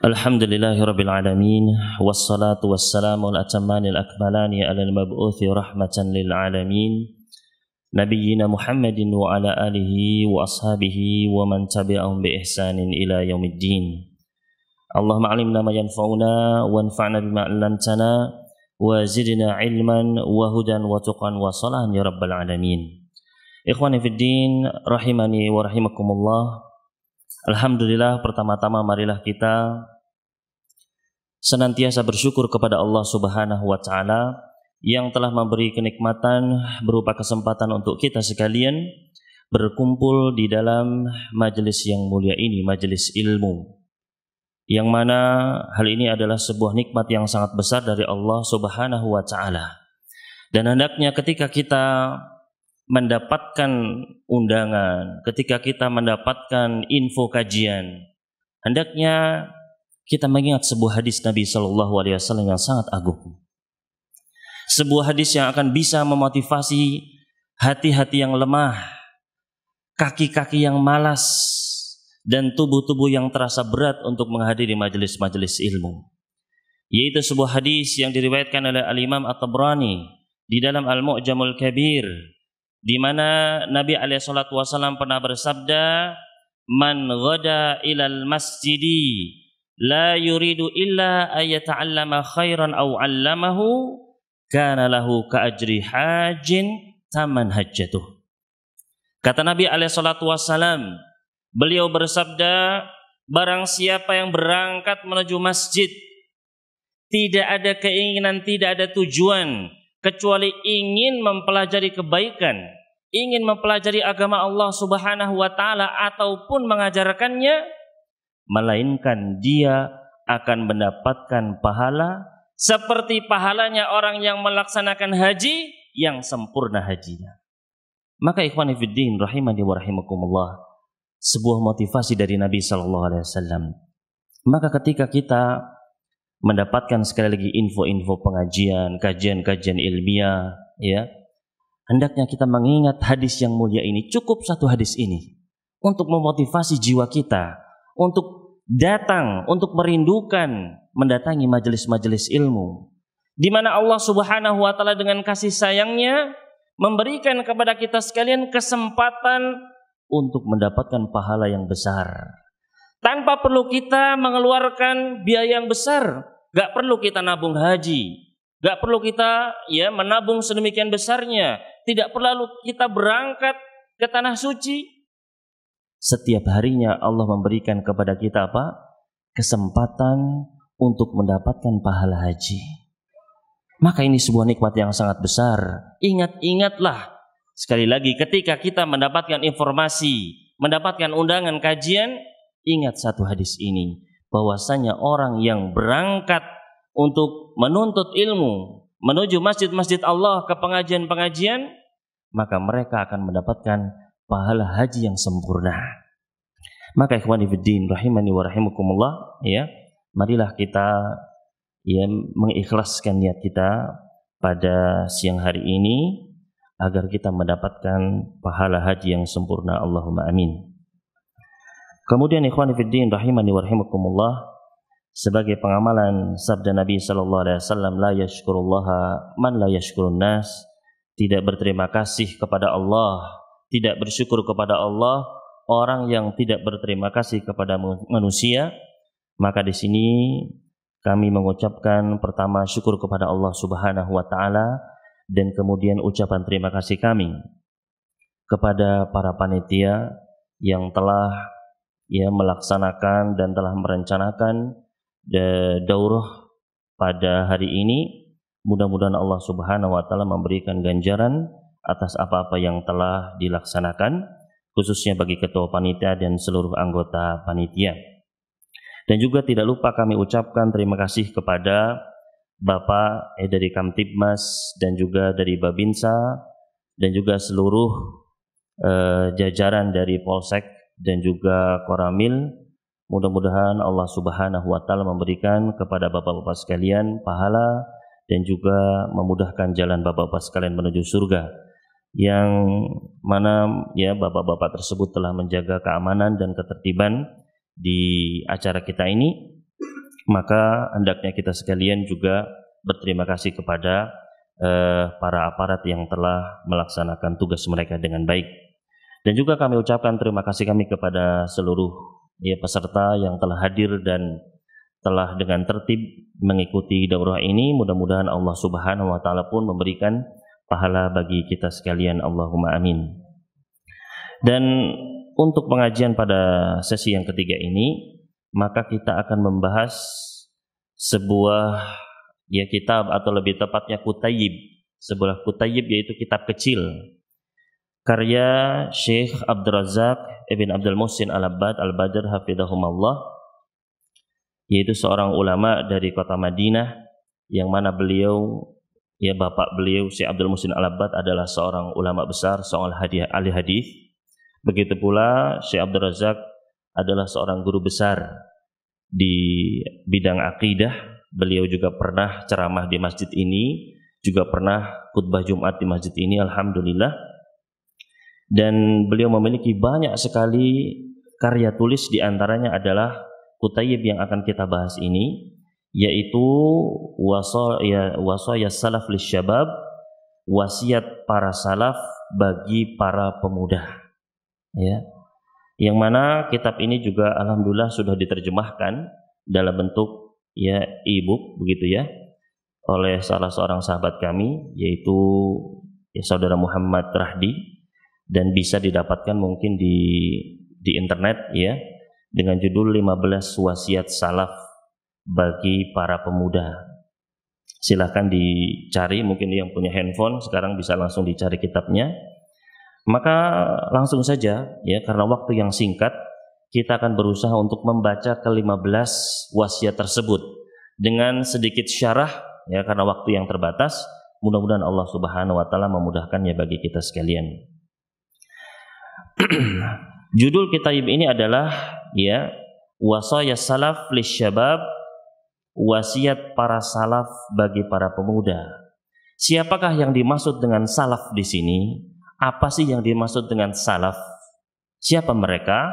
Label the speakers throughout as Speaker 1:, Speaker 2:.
Speaker 1: الحمد لله رب العالمين والصلاة والسلام الأتمان الأكملان على المبعوث رحمة للعالمين نبينا محمد وعلى آله وأصحابه ومن تبعهم بإحسان إلى يوم الدين اللهم علمنا ما ينفعنا وانفعنا بما علمتنا وزدنا علما وهدى وتقى وصلاة يا رب العالمين إخواني في الدين رحمني ورحمكم الله Alhamdulillah pertama-tama marilah kita senantiasa bersyukur kepada Allah Subhanahu wa taala yang telah memberi kenikmatan berupa kesempatan untuk kita sekalian berkumpul di dalam majelis yang mulia ini, majelis ilmu. Yang mana hal ini adalah sebuah nikmat yang sangat besar dari Allah Subhanahu wa taala. Dan hendaknya ketika kita mendapatkan undangan, ketika kita mendapatkan info kajian, hendaknya kita mengingat sebuah hadis Nabi Shallallahu Alaihi Wasallam yang sangat agung. Sebuah hadis yang akan bisa memotivasi hati-hati yang lemah, kaki-kaki yang malas, dan tubuh-tubuh yang terasa berat untuk menghadiri majelis-majelis ilmu. Yaitu sebuah hadis yang diriwayatkan oleh Al-Imam At-Tabrani di dalam Al-Mu'jamul Kabir di mana Nabi alaihi wasallam pernah bersabda, "Man ghada ilal masjidi la yuridu illa ayata'allama khairan aw 'allamahu kana lahu ka ajri hajin taman hajjatuh. Kata Nabi alaihi salatu wasalam, beliau bersabda, barang siapa yang berangkat menuju masjid tidak ada keinginan, tidak ada tujuan kecuali ingin mempelajari kebaikan, ingin mempelajari agama Allah Subhanahu wa taala ataupun mengajarkannya, melainkan dia akan mendapatkan pahala seperti pahalanya orang yang melaksanakan haji yang sempurna hajinya. Maka ikhwan fiddin rahimani wa rahimakumullah sebuah motivasi dari Nabi sallallahu alaihi wasallam. Maka ketika kita mendapatkan sekali lagi info-info pengajian, kajian-kajian ilmiah, ya. Hendaknya kita mengingat hadis yang mulia ini, cukup satu hadis ini untuk memotivasi jiwa kita, untuk datang untuk merindukan mendatangi majelis-majelis ilmu di mana Allah Subhanahu wa taala dengan kasih sayangnya memberikan kepada kita sekalian kesempatan untuk mendapatkan pahala yang besar tanpa perlu kita mengeluarkan biaya yang besar gak perlu kita nabung haji Gak perlu kita ya menabung sedemikian besarnya. Tidak perlu kita berangkat ke tanah suci setiap harinya Allah memberikan kepada kita apa? Kesempatan untuk mendapatkan pahala haji. Maka ini sebuah nikmat yang sangat besar. Ingat-ingatlah sekali lagi ketika kita mendapatkan informasi, mendapatkan undangan kajian, ingat satu hadis ini bahwasanya orang yang berangkat untuk menuntut ilmu menuju masjid-masjid Allah ke pengajian-pengajian maka mereka akan mendapatkan pahala haji yang sempurna. Maka ikhwan ibadin rahimani wa rahimakumullah ya, marilah kita ya mengikhlaskan niat kita pada siang hari ini agar kita mendapatkan pahala haji yang sempurna Allahumma amin. Kemudian ikhwan ibadin rahimani wa rahimakumullah sebagai pengamalan sabda Nabi sallallahu alaihi wasallam la yashkurullaha man la yashkurun nas tidak berterima kasih kepada Allah tidak bersyukur kepada Allah, orang yang tidak berterima kasih kepada manusia, maka di sini kami mengucapkan pertama syukur kepada Allah Subhanahu wa taala dan kemudian ucapan terima kasih kami kepada para panitia yang telah ya melaksanakan dan telah merencanakan e, daurah pada hari ini. Mudah-mudahan Allah Subhanahu wa taala memberikan ganjaran atas apa-apa yang telah dilaksanakan, khususnya bagi ketua panitia dan seluruh anggota panitia. Dan juga tidak lupa kami ucapkan terima kasih kepada Bapak eh, dari Kamtibmas dan juga dari Babinsa dan juga seluruh eh, jajaran dari Polsek dan juga Koramil Mudah-mudahan Allah Subhanahu wa taala memberikan kepada bapak-bapak sekalian pahala dan juga memudahkan jalan bapak-bapak sekalian menuju surga yang mana ya bapak-bapak tersebut telah menjaga keamanan dan ketertiban di acara kita ini maka hendaknya kita sekalian juga berterima kasih kepada eh, para aparat yang telah melaksanakan tugas mereka dengan baik dan juga kami ucapkan terima kasih kami kepada seluruh ya peserta yang telah hadir dan telah dengan tertib mengikuti daurah ini mudah-mudahan Allah Subhanahu wa taala pun memberikan pahala bagi kita sekalian Allahumma amin dan untuk pengajian pada sesi yang ketiga ini maka kita akan membahas sebuah ya kitab atau lebih tepatnya kutayib sebuah kutayib yaitu kitab kecil karya Syekh Abdul Razak Ibn Abdul Musin al abad Al-Badr Hafidahumallah yaitu seorang ulama dari kota Madinah yang mana beliau Ya bapak beliau Syekh Abdul Musin Al-Abbad adalah seorang ulama besar, seorang hadiah, ahli hadis. Begitu pula Syekh Abdul Razak adalah seorang guru besar di bidang akidah. Beliau juga pernah ceramah di masjid ini, juga pernah khutbah Jumat di masjid ini alhamdulillah. Dan beliau memiliki banyak sekali karya tulis di antaranya adalah Kutayib yang akan kita bahas ini yaitu wasaya ya, salaf salaf syabab wasiat para salaf bagi para pemuda ya yang mana kitab ini juga alhamdulillah sudah diterjemahkan dalam bentuk ya e begitu ya oleh salah seorang sahabat kami yaitu ya, saudara Muhammad Rahdi dan bisa didapatkan mungkin di di internet ya dengan judul 15 wasiat salaf bagi para pemuda. Silahkan dicari, mungkin yang punya handphone sekarang bisa langsung dicari kitabnya. Maka langsung saja ya karena waktu yang singkat kita akan berusaha untuk membaca ke-15 wasiat tersebut dengan sedikit syarah ya karena waktu yang terbatas. Mudah-mudahan Allah Subhanahu wa taala memudahkannya bagi kita sekalian. Judul kitab ini adalah ya Wasaya Salaf li syabab wasiat para salaf bagi para pemuda. Siapakah yang dimaksud dengan salaf di sini? Apa sih yang dimaksud dengan salaf? Siapa mereka?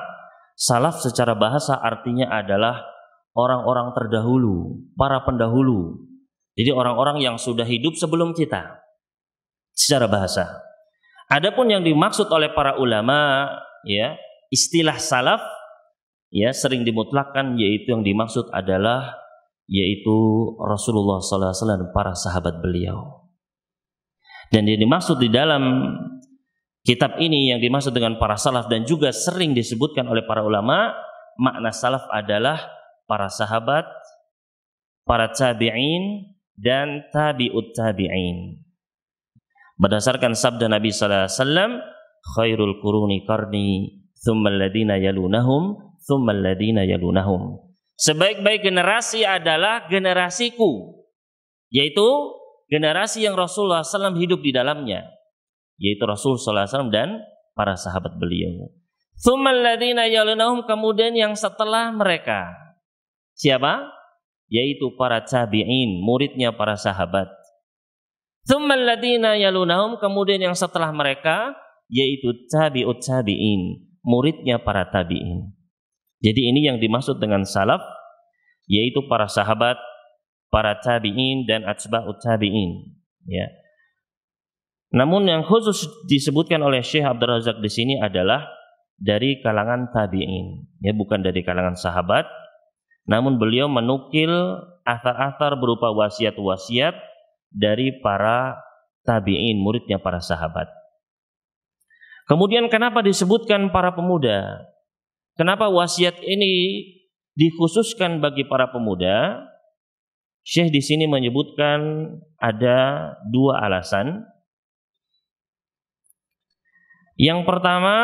Speaker 1: Salaf secara bahasa artinya adalah orang-orang terdahulu, para pendahulu. Jadi orang-orang yang sudah hidup sebelum kita. Secara bahasa. Adapun yang dimaksud oleh para ulama, ya, istilah salaf ya sering dimutlakkan yaitu yang dimaksud adalah yaitu Rasulullah SAW dan para sahabat beliau. Dan yang dimaksud di dalam kitab ini yang dimaksud dengan para salaf dan juga sering disebutkan oleh para ulama, makna salaf adalah para sahabat, para tabi'in, dan tabi'ut tabi'in. Berdasarkan sabda Nabi SAW, khairul kuruni karni thumma alladina yalunahum, thumma alladina yalunahum Sebaik-baik generasi adalah generasiku, yaitu generasi yang Rasulullah SAW hidup di dalamnya, yaitu Rasulullah SAW dan para sahabat beliau. kemudian yang setelah mereka. Siapa? Yaitu para tabi'in, muridnya para sahabat. kemudian yang setelah mereka, yaitu tabi'ut tabi'in, muridnya para tabi'in. Jadi ini yang dimaksud dengan salaf yaitu para sahabat, para tabi'in dan atba'ut tabi'in, ya. Namun yang khusus disebutkan oleh Syekh Abdul Razak di sini adalah dari kalangan tabi'in, ya bukan dari kalangan sahabat. Namun beliau menukil asar-asar berupa wasiat-wasiat dari para tabi'in, muridnya para sahabat. Kemudian kenapa disebutkan para pemuda? Kenapa wasiat ini dikhususkan bagi para pemuda? Syekh di sini menyebutkan ada dua alasan. Yang pertama,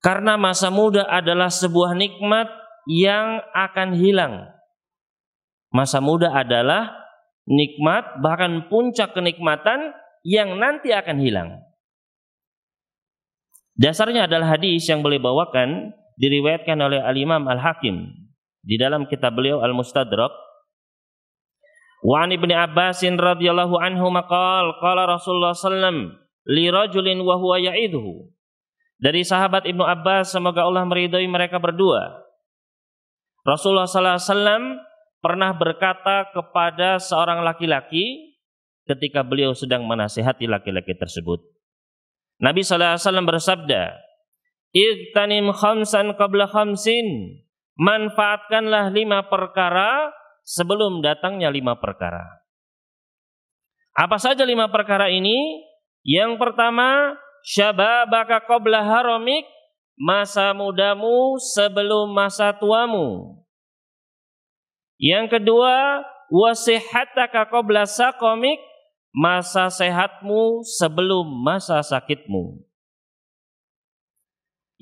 Speaker 1: karena masa muda adalah sebuah nikmat yang akan hilang. Masa muda adalah nikmat, bahkan puncak kenikmatan yang nanti akan hilang. Dasarnya adalah hadis yang boleh bawakan diriwayatkan oleh Al-Imam Al-Hakim di dalam kitab beliau Al-Mustadrak Wa an Ibnu Abbas radhiyallahu anhu maqal qala Rasulullah sallam li rajulin wa huwa ya'idhu dari sahabat Ibnu Abbas semoga Allah meridhai mereka berdua Rasulullah sallallahu alaihi wasallam pernah berkata kepada seorang laki-laki ketika beliau sedang menasihati laki-laki tersebut Nabi sallallahu alaihi wasallam bersabda Iqtanim khamsan qabla khamsin. Manfaatkanlah lima perkara sebelum datangnya lima perkara. Apa saja lima perkara ini? Yang pertama, syababaka qabla haramik. Masa mudamu sebelum masa tuamu. Yang kedua, wasihataka qabla sakomik. Masa sehatmu sebelum masa sakitmu.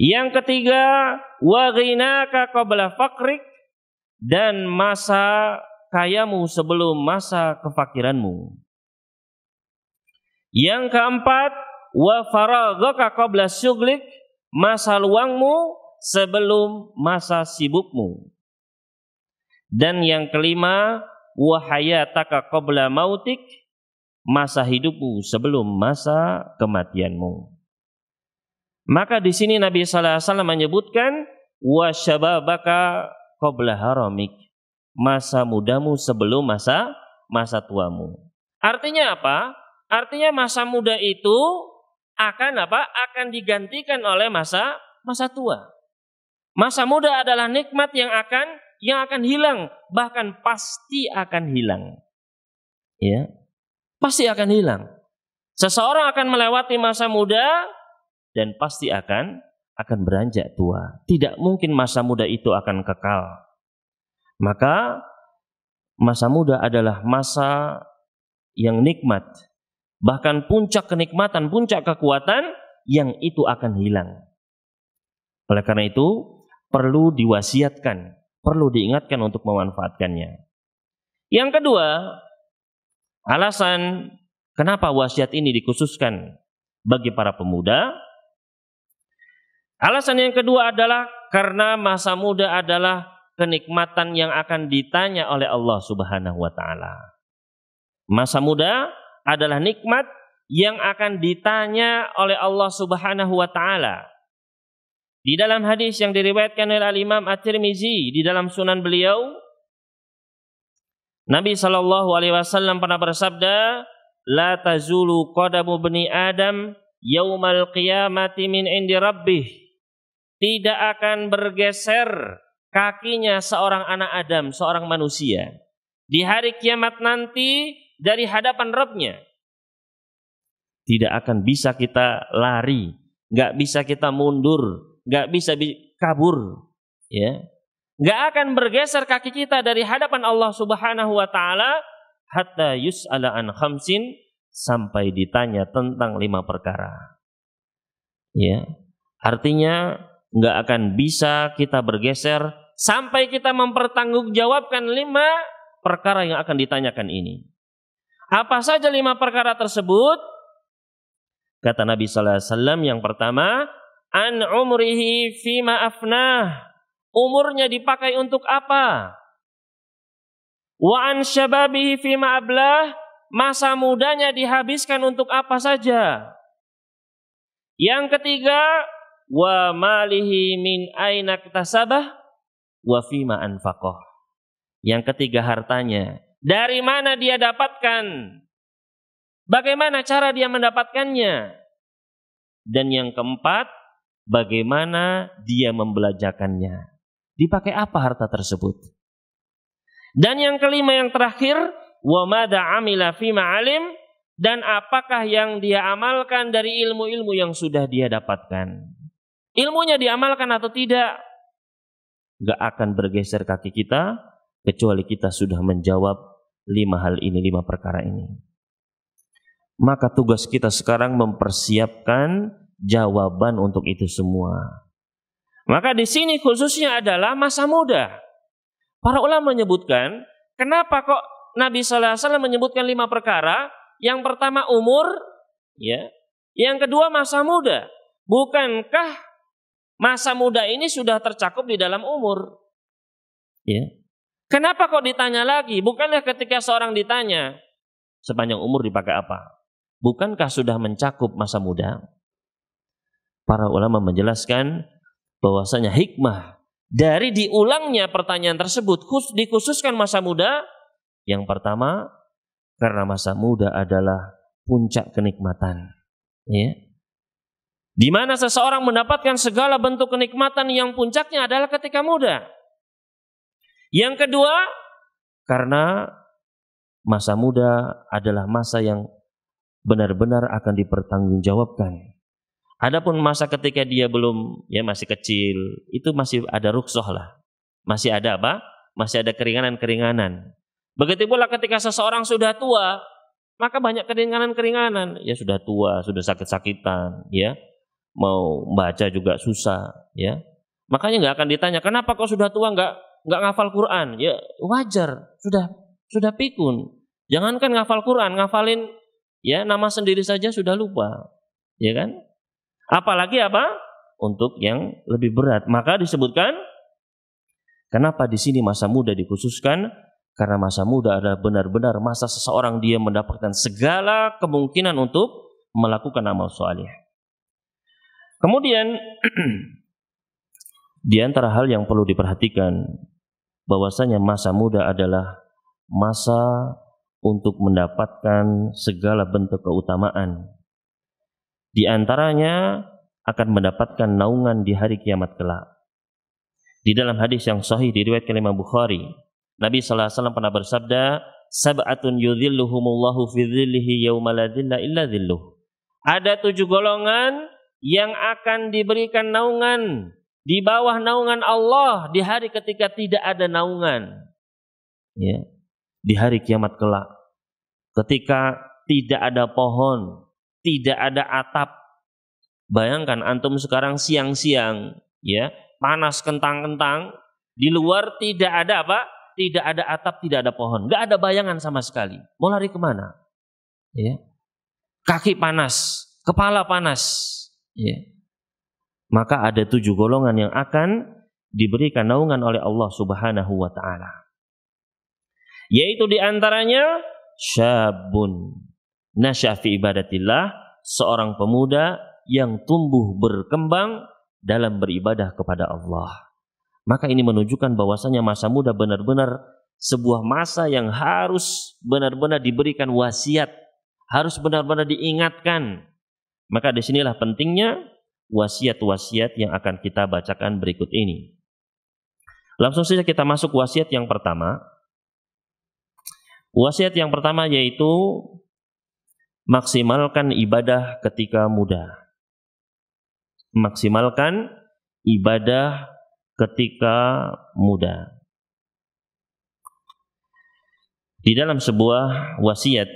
Speaker 1: Yang ketiga, wa kakobla qabla faqrik dan masa kayamu sebelum masa kefakiranmu. Yang keempat, wa faraghaka qabla syughlik masa luangmu sebelum masa sibukmu. Dan yang kelima, wa hayataka qabla mautik masa hidupmu sebelum masa kematianmu. Maka di sini Nabi sallallahu alaihi wasallam menyebutkan wasyababaka qabla haramik. Masa mudamu sebelum masa masa tuamu. Artinya apa? Artinya masa muda itu akan apa? Akan digantikan oleh masa masa tua. Masa muda adalah nikmat yang akan yang akan hilang, bahkan pasti akan hilang. Ya. Pasti akan hilang. Seseorang akan melewati masa muda dan pasti akan akan beranjak tua. Tidak mungkin masa muda itu akan kekal. Maka masa muda adalah masa yang nikmat. Bahkan puncak kenikmatan, puncak kekuatan yang itu akan hilang. Oleh karena itu, perlu diwasiatkan, perlu diingatkan untuk memanfaatkannya. Yang kedua, alasan kenapa wasiat ini dikhususkan bagi para pemuda Alasan yang kedua adalah karena masa muda adalah kenikmatan yang akan ditanya oleh Allah Subhanahu wa taala. Masa muda adalah nikmat yang akan ditanya oleh Allah Subhanahu wa taala. Di dalam hadis yang diriwayatkan oleh Al-Imam At-Tirmizi di dalam sunan beliau Nabi Shallallahu alaihi wasallam pernah bersabda, "La tazulu qadamu bani Adam yaumal qiyamati min indi rabbih." tidak akan bergeser kakinya seorang anak Adam, seorang manusia. Di hari kiamat nanti dari hadapan Rabbnya. Tidak akan bisa kita lari, nggak bisa kita mundur, nggak bisa kabur, ya. Nggak akan bergeser kaki kita dari hadapan Allah Subhanahu wa taala hatta yus'ala an khamsin sampai ditanya tentang lima perkara. Ya. Artinya nggak akan bisa kita bergeser sampai kita mempertanggungjawabkan lima perkara yang akan ditanyakan ini. Apa saja lima perkara tersebut? Kata Nabi Sallallahu Alaihi Wasallam yang pertama, an umrihi fi afnah. Umurnya dipakai untuk apa? Wa an syababihi fi ablah. Masa mudanya dihabiskan untuk apa saja? Yang ketiga, wa malihi min aina tasabah wa fima anfaqah. Yang ketiga hartanya. Dari mana dia dapatkan? Bagaimana cara dia mendapatkannya? Dan yang keempat, bagaimana dia membelanjakannya? Dipakai apa harta tersebut? Dan yang kelima yang terakhir, wa mada amila fima alim dan apakah yang dia amalkan dari ilmu-ilmu yang sudah dia dapatkan? Ilmunya diamalkan atau tidak, gak akan bergeser kaki kita kecuali kita sudah menjawab lima hal ini, lima perkara ini. Maka tugas kita sekarang mempersiapkan jawaban untuk itu semua. Maka di sini khususnya adalah masa muda. Para ulama menyebutkan, kenapa kok Nabi Sallallahu Alaihi menyebutkan lima perkara? Yang pertama umur, ya. Yang kedua masa muda. Bukankah Masa muda ini sudah tercakup di dalam umur. Ya. Kenapa kok ditanya lagi? Bukankah ketika seorang ditanya, sepanjang umur dipakai apa? Bukankah sudah mencakup masa muda? Para ulama menjelaskan bahwasanya hikmah dari diulangnya pertanyaan tersebut dikhususkan masa muda. Yang pertama, karena masa muda adalah puncak kenikmatan. Ya. Di mana seseorang mendapatkan segala bentuk kenikmatan yang puncaknya adalah ketika muda. Yang kedua, karena masa muda adalah masa yang benar-benar akan dipertanggungjawabkan. Adapun masa ketika dia belum ya masih kecil, itu masih ada rukshoh lah. Masih ada apa? Masih ada keringanan-keringanan. Begitu pula ketika seseorang sudah tua, maka banyak keringanan-keringanan. Ya sudah tua, sudah sakit-sakitan, ya mau baca juga susah ya makanya nggak akan ditanya kenapa kau sudah tua nggak nggak ngafal Quran ya wajar sudah sudah pikun jangankan ngafal Quran ngafalin ya nama sendiri saja sudah lupa ya kan apalagi apa untuk yang lebih berat maka disebutkan kenapa di sini masa muda dikhususkan karena masa muda adalah benar-benar masa seseorang dia mendapatkan segala kemungkinan untuk melakukan amal soleh Kemudian di antara hal yang perlu diperhatikan bahwasanya masa muda adalah masa untuk mendapatkan segala bentuk keutamaan. Di antaranya akan mendapatkan naungan di hari kiamat kelak. Di dalam hadis yang sahih diriwayatkan Imam Bukhari, Nabi sallallahu alaihi wasallam pernah bersabda, "Sab'atun yudhilluhumullahu fi dhillihi yawma la dhilla illa dhilluh." Ada tujuh golongan yang akan diberikan naungan di bawah naungan Allah di hari ketika tidak ada naungan. Ya, di hari kiamat kelak. Ketika tidak ada pohon, tidak ada atap. Bayangkan antum sekarang siang-siang, ya, panas kentang-kentang, di luar tidak ada apa? Tidak ada atap, tidak ada pohon, nggak ada bayangan sama sekali. Mau lari kemana? Ya. Kaki panas, kepala panas, ya, maka ada tujuh golongan yang akan diberikan naungan oleh Allah Subhanahu wa taala. Yaitu diantaranya syabun nasyafi ibadatillah, seorang pemuda yang tumbuh berkembang dalam beribadah kepada Allah. Maka ini menunjukkan bahwasanya masa muda benar-benar sebuah masa yang harus benar-benar diberikan wasiat, harus benar-benar diingatkan maka disinilah pentingnya wasiat-wasiat yang akan kita bacakan berikut ini. Langsung saja kita masuk wasiat yang pertama. Wasiat yang pertama yaitu maksimalkan ibadah ketika muda. Maksimalkan ibadah ketika muda. Di dalam sebuah wasiat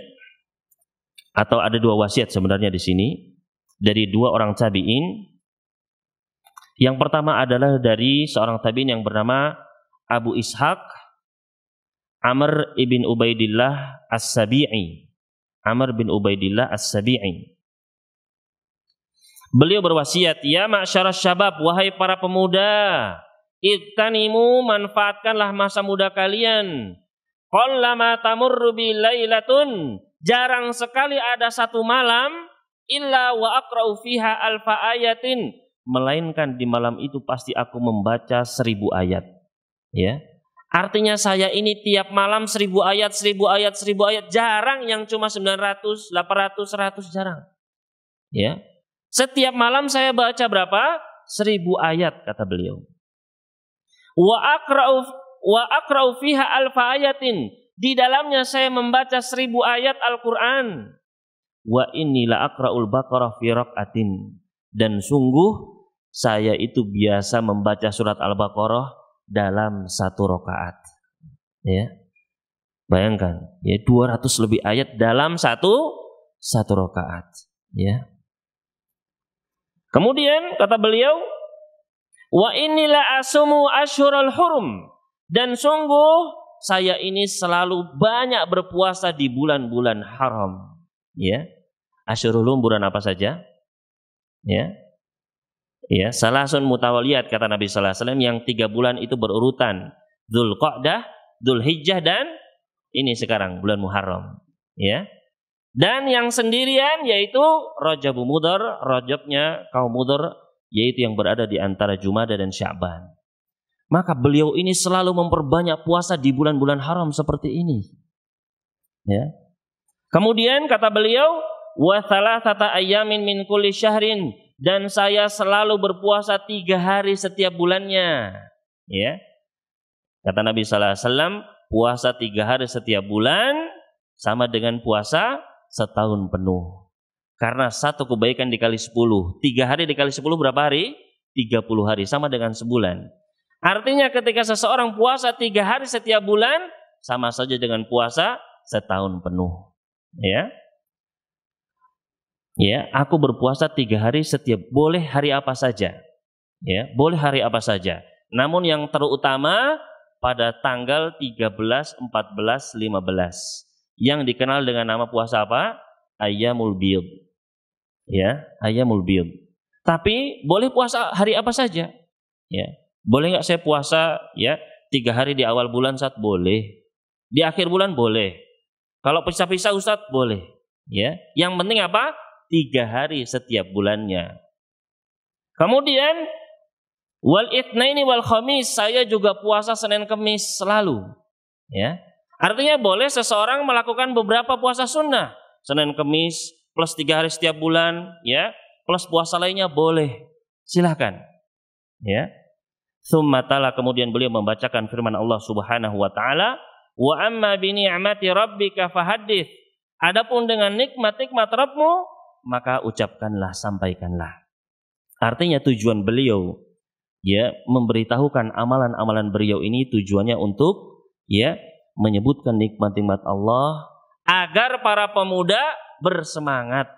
Speaker 1: atau ada dua wasiat sebenarnya di sini dari dua orang tabi'in. Yang pertama adalah dari seorang tabi'in yang bernama Abu Ishaq Amr ibn Ubaidillah As-Sabi'i. Amr bin Ubaidillah As-Sabi'i. Beliau berwasiat, "Ya ma'syara syabab, wahai para pemuda, ittanimu manfaatkanlah masa muda kalian. Qallama tamurru bi lailatun." Jarang sekali ada satu malam illa wa aqra'u fiha alfa ayatin melainkan di malam itu pasti aku membaca seribu ayat ya artinya saya ini tiap malam seribu ayat seribu ayat seribu ayat jarang yang cuma 900 800 100 jarang ya setiap malam saya baca berapa seribu ayat kata beliau wa aqra'u wa aqra'u fiha alfa ayatin di dalamnya saya membaca seribu ayat Al-Quran wa inni la aqra'ul baqarah fi raq'atin dan sungguh saya itu biasa membaca surat al-baqarah dalam satu rakaat ya bayangkan ya 200 lebih ayat dalam satu satu rakaat ya kemudian kata beliau wa innila asumu asyural hurum dan sungguh saya ini selalu banyak berpuasa di bulan-bulan haram ya asyurulum bulan apa saja
Speaker 2: ya ya
Speaker 1: salasun mutawaliyat kata Nabi sallallahu alaihi wasallam yang tiga bulan itu berurutan Dzulqa'dah, Dzulhijjah dan ini sekarang bulan Muharram ya dan yang sendirian yaitu rojabu Mudar, Rajabnya kaum Mudar yaitu yang berada di antara Jumada dan Syaban. Maka beliau ini selalu memperbanyak puasa di bulan-bulan haram seperti ini. Ya, Kemudian kata beliau, wa tata ayamin min kulli syahrin dan saya selalu berpuasa tiga hari setiap bulannya. Ya. Kata Nabi Sallallahu Alaihi Wasallam, puasa tiga hari setiap bulan sama dengan puasa setahun penuh. Karena satu kebaikan dikali sepuluh. Tiga hari dikali sepuluh berapa hari? Tiga puluh hari. Sama dengan sebulan. Artinya ketika seseorang puasa tiga hari setiap bulan, sama saja dengan puasa setahun penuh ya ya aku berpuasa tiga hari setiap boleh hari apa saja ya boleh hari apa saja namun yang terutama pada tanggal 13, 14, 15 yang dikenal dengan nama puasa apa? Ayyamul Bid. Ya, Ayyamul Bid. Tapi boleh puasa hari apa saja. Ya, boleh nggak saya puasa ya tiga hari di awal bulan saat boleh, di akhir bulan boleh, kalau pisah-pisah Ustadz boleh, ya. Yang penting apa? Tiga hari setiap bulannya. Kemudian wal ini wal khamis saya juga puasa Senin Kamis selalu, ya. Artinya boleh seseorang melakukan beberapa puasa sunnah Senin Kamis plus tiga hari setiap bulan, ya. Plus puasa lainnya boleh, silahkan, ya. Thumma kemudian beliau membacakan firman Allah subhanahu wa ta'ala Wa amma bi ni'mati rabbika fahaddits. Adapun dengan nikmat-nikmat Rabbmu, maka ucapkanlah, sampaikanlah. Artinya tujuan beliau ya memberitahukan amalan-amalan beliau ini tujuannya untuk ya menyebutkan nikmat-nikmat Allah agar para pemuda bersemangat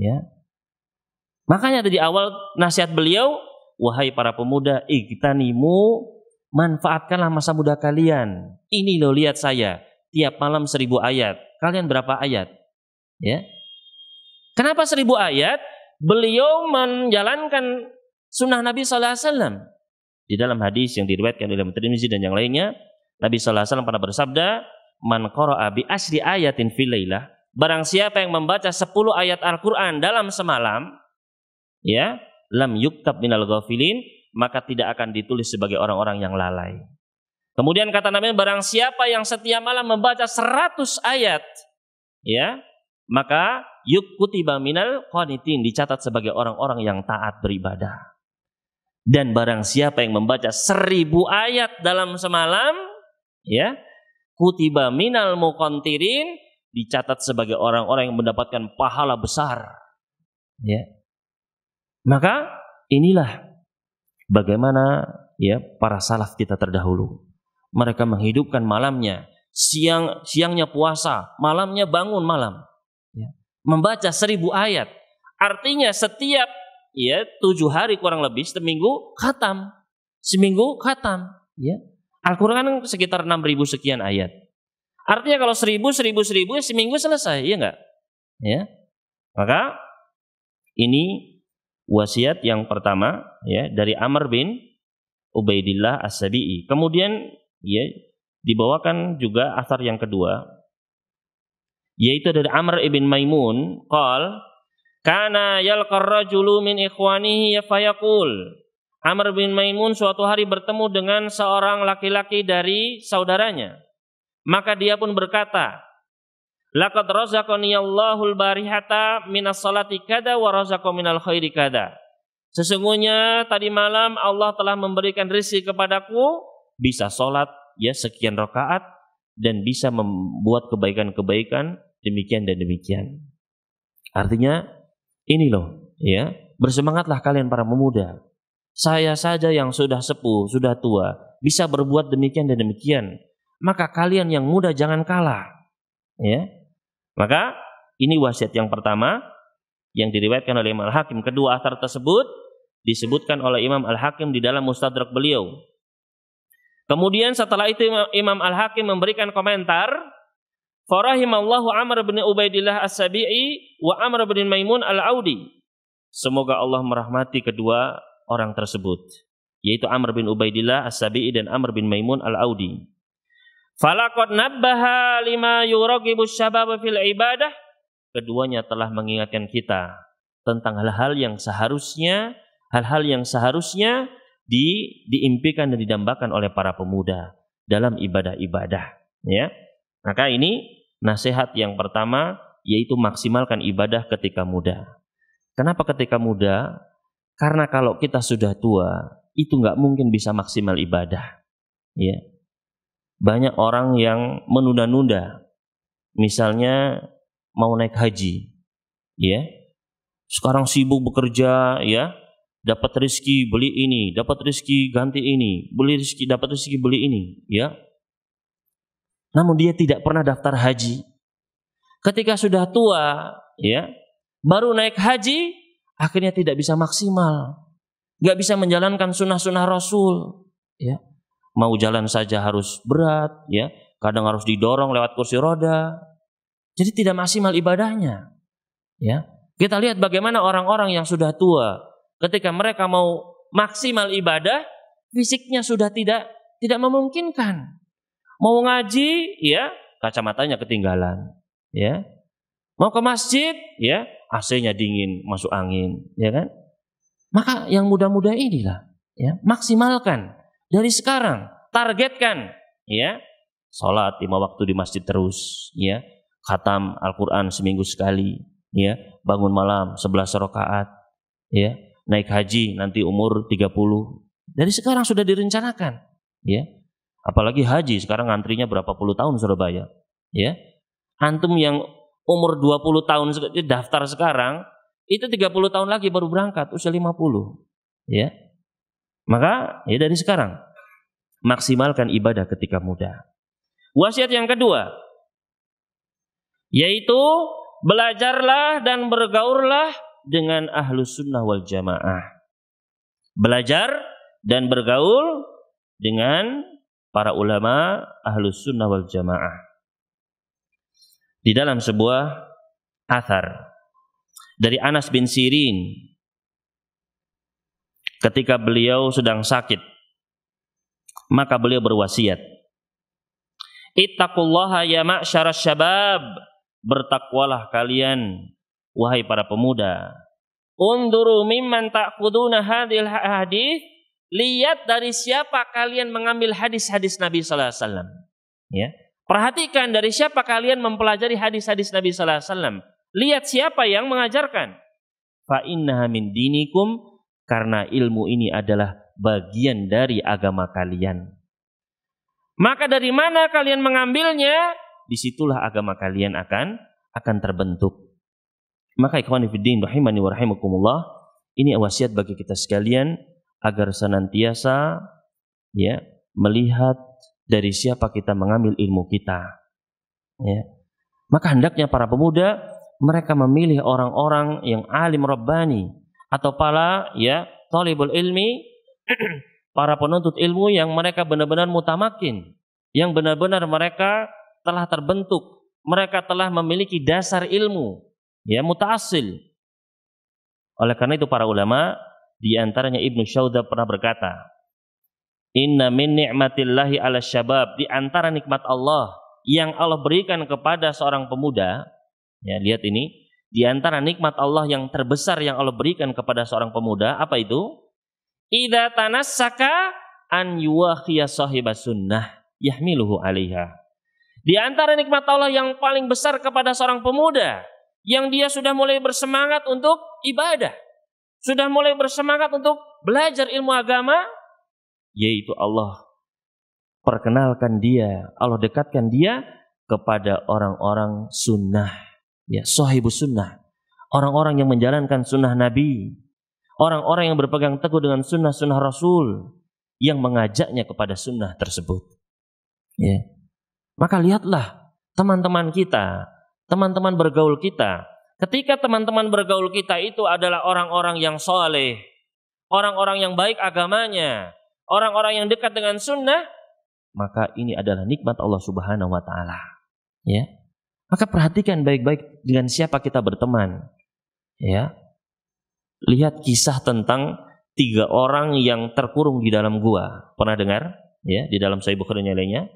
Speaker 1: ya makanya tadi awal nasihat beliau wahai para pemuda ikhtanimu manfaatkanlah masa muda kalian. Ini lo lihat saya, tiap malam seribu ayat. Kalian berapa ayat? Ya. Kenapa seribu ayat? Beliau menjalankan sunnah Nabi Sallallahu Alaihi Wasallam. Di dalam hadis yang diriwayatkan oleh Tirmizi dan yang lainnya, Nabi Sallallahu Alaihi Wasallam pernah bersabda, "Man koro abi asri ayatin filailah. Barang siapa yang membaca 10 ayat Al-Qur'an dalam semalam, ya, lam yuktab minal ghafilin, maka tidak akan ditulis sebagai orang-orang yang lalai. Kemudian kata Nabi, barang siapa yang setiap malam membaca seratus ayat, ya, maka yuk kutiba minal qanitin dicatat sebagai orang-orang yang taat beribadah. Dan barang siapa yang membaca seribu ayat dalam semalam, ya, kutiba minal mukontirin dicatat sebagai orang-orang yang mendapatkan pahala besar. Ya. Maka inilah bagaimana ya para salaf kita terdahulu. Mereka menghidupkan malamnya, siang siangnya puasa, malamnya bangun malam, ya. membaca seribu ayat. Artinya setiap ya tujuh hari kurang lebih seminggu khatam, seminggu khatam. Ya. Al-Quran sekitar enam ribu sekian ayat. Artinya kalau seribu, seribu, seribu, seminggu selesai, ya enggak? Ya. Maka ini Wasiat yang pertama ya dari Amr bin Ubaidillah As-Sabi'i. Kemudian ya dibawakan juga asar yang kedua yaitu dari Amr ibn Maimun qal kana yalqar rajulu min ikhwanihi fayaqul Amr bin Maimun suatu hari bertemu dengan seorang laki-laki dari saudaranya maka dia pun berkata Laqad razaqani Allahul barihata minas salati kada wa razaqa minal khairi kada. Sesungguhnya tadi malam Allah telah memberikan rezeki kepadaku bisa sholat ya sekian rakaat dan bisa membuat kebaikan-kebaikan demikian dan demikian. Artinya ini loh ya bersemangatlah kalian para pemuda. Saya saja yang sudah sepuh, sudah tua, bisa berbuat demikian dan demikian. Maka kalian yang muda jangan kalah. Ya, maka ini wasiat yang pertama yang diriwayatkan oleh Imam Al-Hakim. Kedua asar tersebut disebutkan oleh Imam Al-Hakim di dalam mustadrak beliau. Kemudian setelah itu Imam Al-Hakim memberikan komentar Farahimallahu Amr bin Ubaidillah As-Sabi'i wa Amr bin Maimun Al-Audi. Semoga Allah merahmati kedua orang tersebut, yaitu Amr bin Ubaidillah As-Sabi'i dan Amr bin Maimun Al-Audi. Falakot nabbaha lima yuragibus syabab fil ibadah. Keduanya telah mengingatkan kita tentang hal-hal yang seharusnya, hal-hal yang seharusnya di, diimpikan dan didambakan oleh para pemuda dalam ibadah-ibadah. Ya, maka ini nasihat yang pertama yaitu maksimalkan ibadah ketika muda. Kenapa ketika muda? Karena kalau kita sudah tua itu nggak mungkin bisa maksimal ibadah. Ya, banyak orang yang menunda-nunda. Misalnya mau naik haji, ya. Sekarang sibuk bekerja, ya. Dapat rezeki beli ini, dapat rezeki ganti ini, beli rezeki dapat rezeki beli ini, ya. Namun dia tidak pernah daftar haji. Ketika sudah tua, ya, baru naik haji, akhirnya tidak bisa maksimal, nggak bisa menjalankan sunnah-sunnah Rasul, ya mau jalan saja harus berat ya kadang harus didorong lewat kursi roda jadi tidak maksimal ibadahnya ya kita lihat bagaimana orang-orang yang sudah tua ketika mereka mau maksimal ibadah fisiknya sudah tidak tidak memungkinkan mau ngaji ya kacamatanya ketinggalan ya mau ke masjid ya AC-nya dingin masuk angin ya kan maka yang muda-muda inilah ya maksimalkan dari sekarang targetkan ya. Salat lima waktu di masjid terus ya. Khatam Al-Qur'an seminggu sekali ya. Bangun malam 11 rakaat ya. Naik haji nanti umur 30. Dari sekarang sudah direncanakan ya. Apalagi haji sekarang antrinya berapa puluh tahun Surabaya ya. Antum yang umur 20 tahun daftar sekarang itu 30 tahun lagi baru berangkat usia 50 ya maka ya dari sekarang maksimalkan ibadah ketika muda. Wasiat yang kedua yaitu belajarlah dan bergaullah dengan ahlus sunnah wal jamaah. Belajar dan bergaul dengan para ulama ahlus sunnah wal jamaah. Di dalam sebuah athar dari Anas bin Sirin ketika beliau sedang sakit. Maka beliau berwasiat. Ittaqullaha ya ma'syara syabab. Bertakwalah kalian wahai para pemuda. Unduru mimman ta'khuduna hadhil hadis. Lihat dari siapa kalian mengambil hadis-hadis Nabi sallallahu alaihi wasallam. Ya. Perhatikan dari siapa kalian mempelajari hadis-hadis Nabi sallallahu alaihi wasallam. Lihat siapa yang mengajarkan. Fa innaha min dinikum karena ilmu ini adalah bagian dari agama kalian. Maka dari mana kalian mengambilnya? Disitulah agama kalian akan akan terbentuk. Maka ikhwan fiddin rahimani wa rahimakumullah, ini wasiat bagi kita sekalian agar senantiasa ya melihat dari siapa kita mengambil ilmu kita. Ya. Maka hendaknya para pemuda mereka memilih orang-orang yang alim rabbani, atau para ya tolibul ilmi para penuntut ilmu yang mereka benar-benar mutamakin, yang benar-benar mereka telah terbentuk, mereka telah memiliki dasar ilmu, ya mutaasil. Oleh karena itu para ulama di antaranya Ibnu Syauda pernah berkata, "Inna min ni'matillahi 'ala syabab", di antara nikmat Allah yang Allah berikan kepada seorang pemuda, ya lihat ini, di antara nikmat Allah yang terbesar yang Allah berikan kepada seorang pemuda, apa itu? tanas tanassaka an yuwakhiya sahibas sunnah yahmiluhu alaiha. Di antara nikmat Allah yang paling besar kepada seorang pemuda yang dia sudah mulai bersemangat untuk ibadah, sudah mulai bersemangat untuk belajar ilmu agama, yaitu Allah perkenalkan dia, Allah dekatkan dia kepada orang-orang sunnah ya sahibu sunnah orang-orang yang menjalankan sunnah Nabi, orang-orang yang berpegang teguh dengan sunnah-sunnah Rasul yang mengajaknya kepada sunnah tersebut. Ya. Maka lihatlah teman-teman kita, teman-teman bergaul kita. Ketika teman-teman bergaul kita itu adalah orang-orang yang soleh, orang-orang yang baik agamanya, orang-orang yang dekat dengan sunnah, maka ini adalah nikmat Allah Subhanahu wa taala. Ya. Maka perhatikan baik-baik dengan siapa kita berteman. Ya. Lihat kisah tentang tiga orang yang terkurung di dalam gua. Pernah dengar? Ya, di dalam Sahih Bukhari lainnya.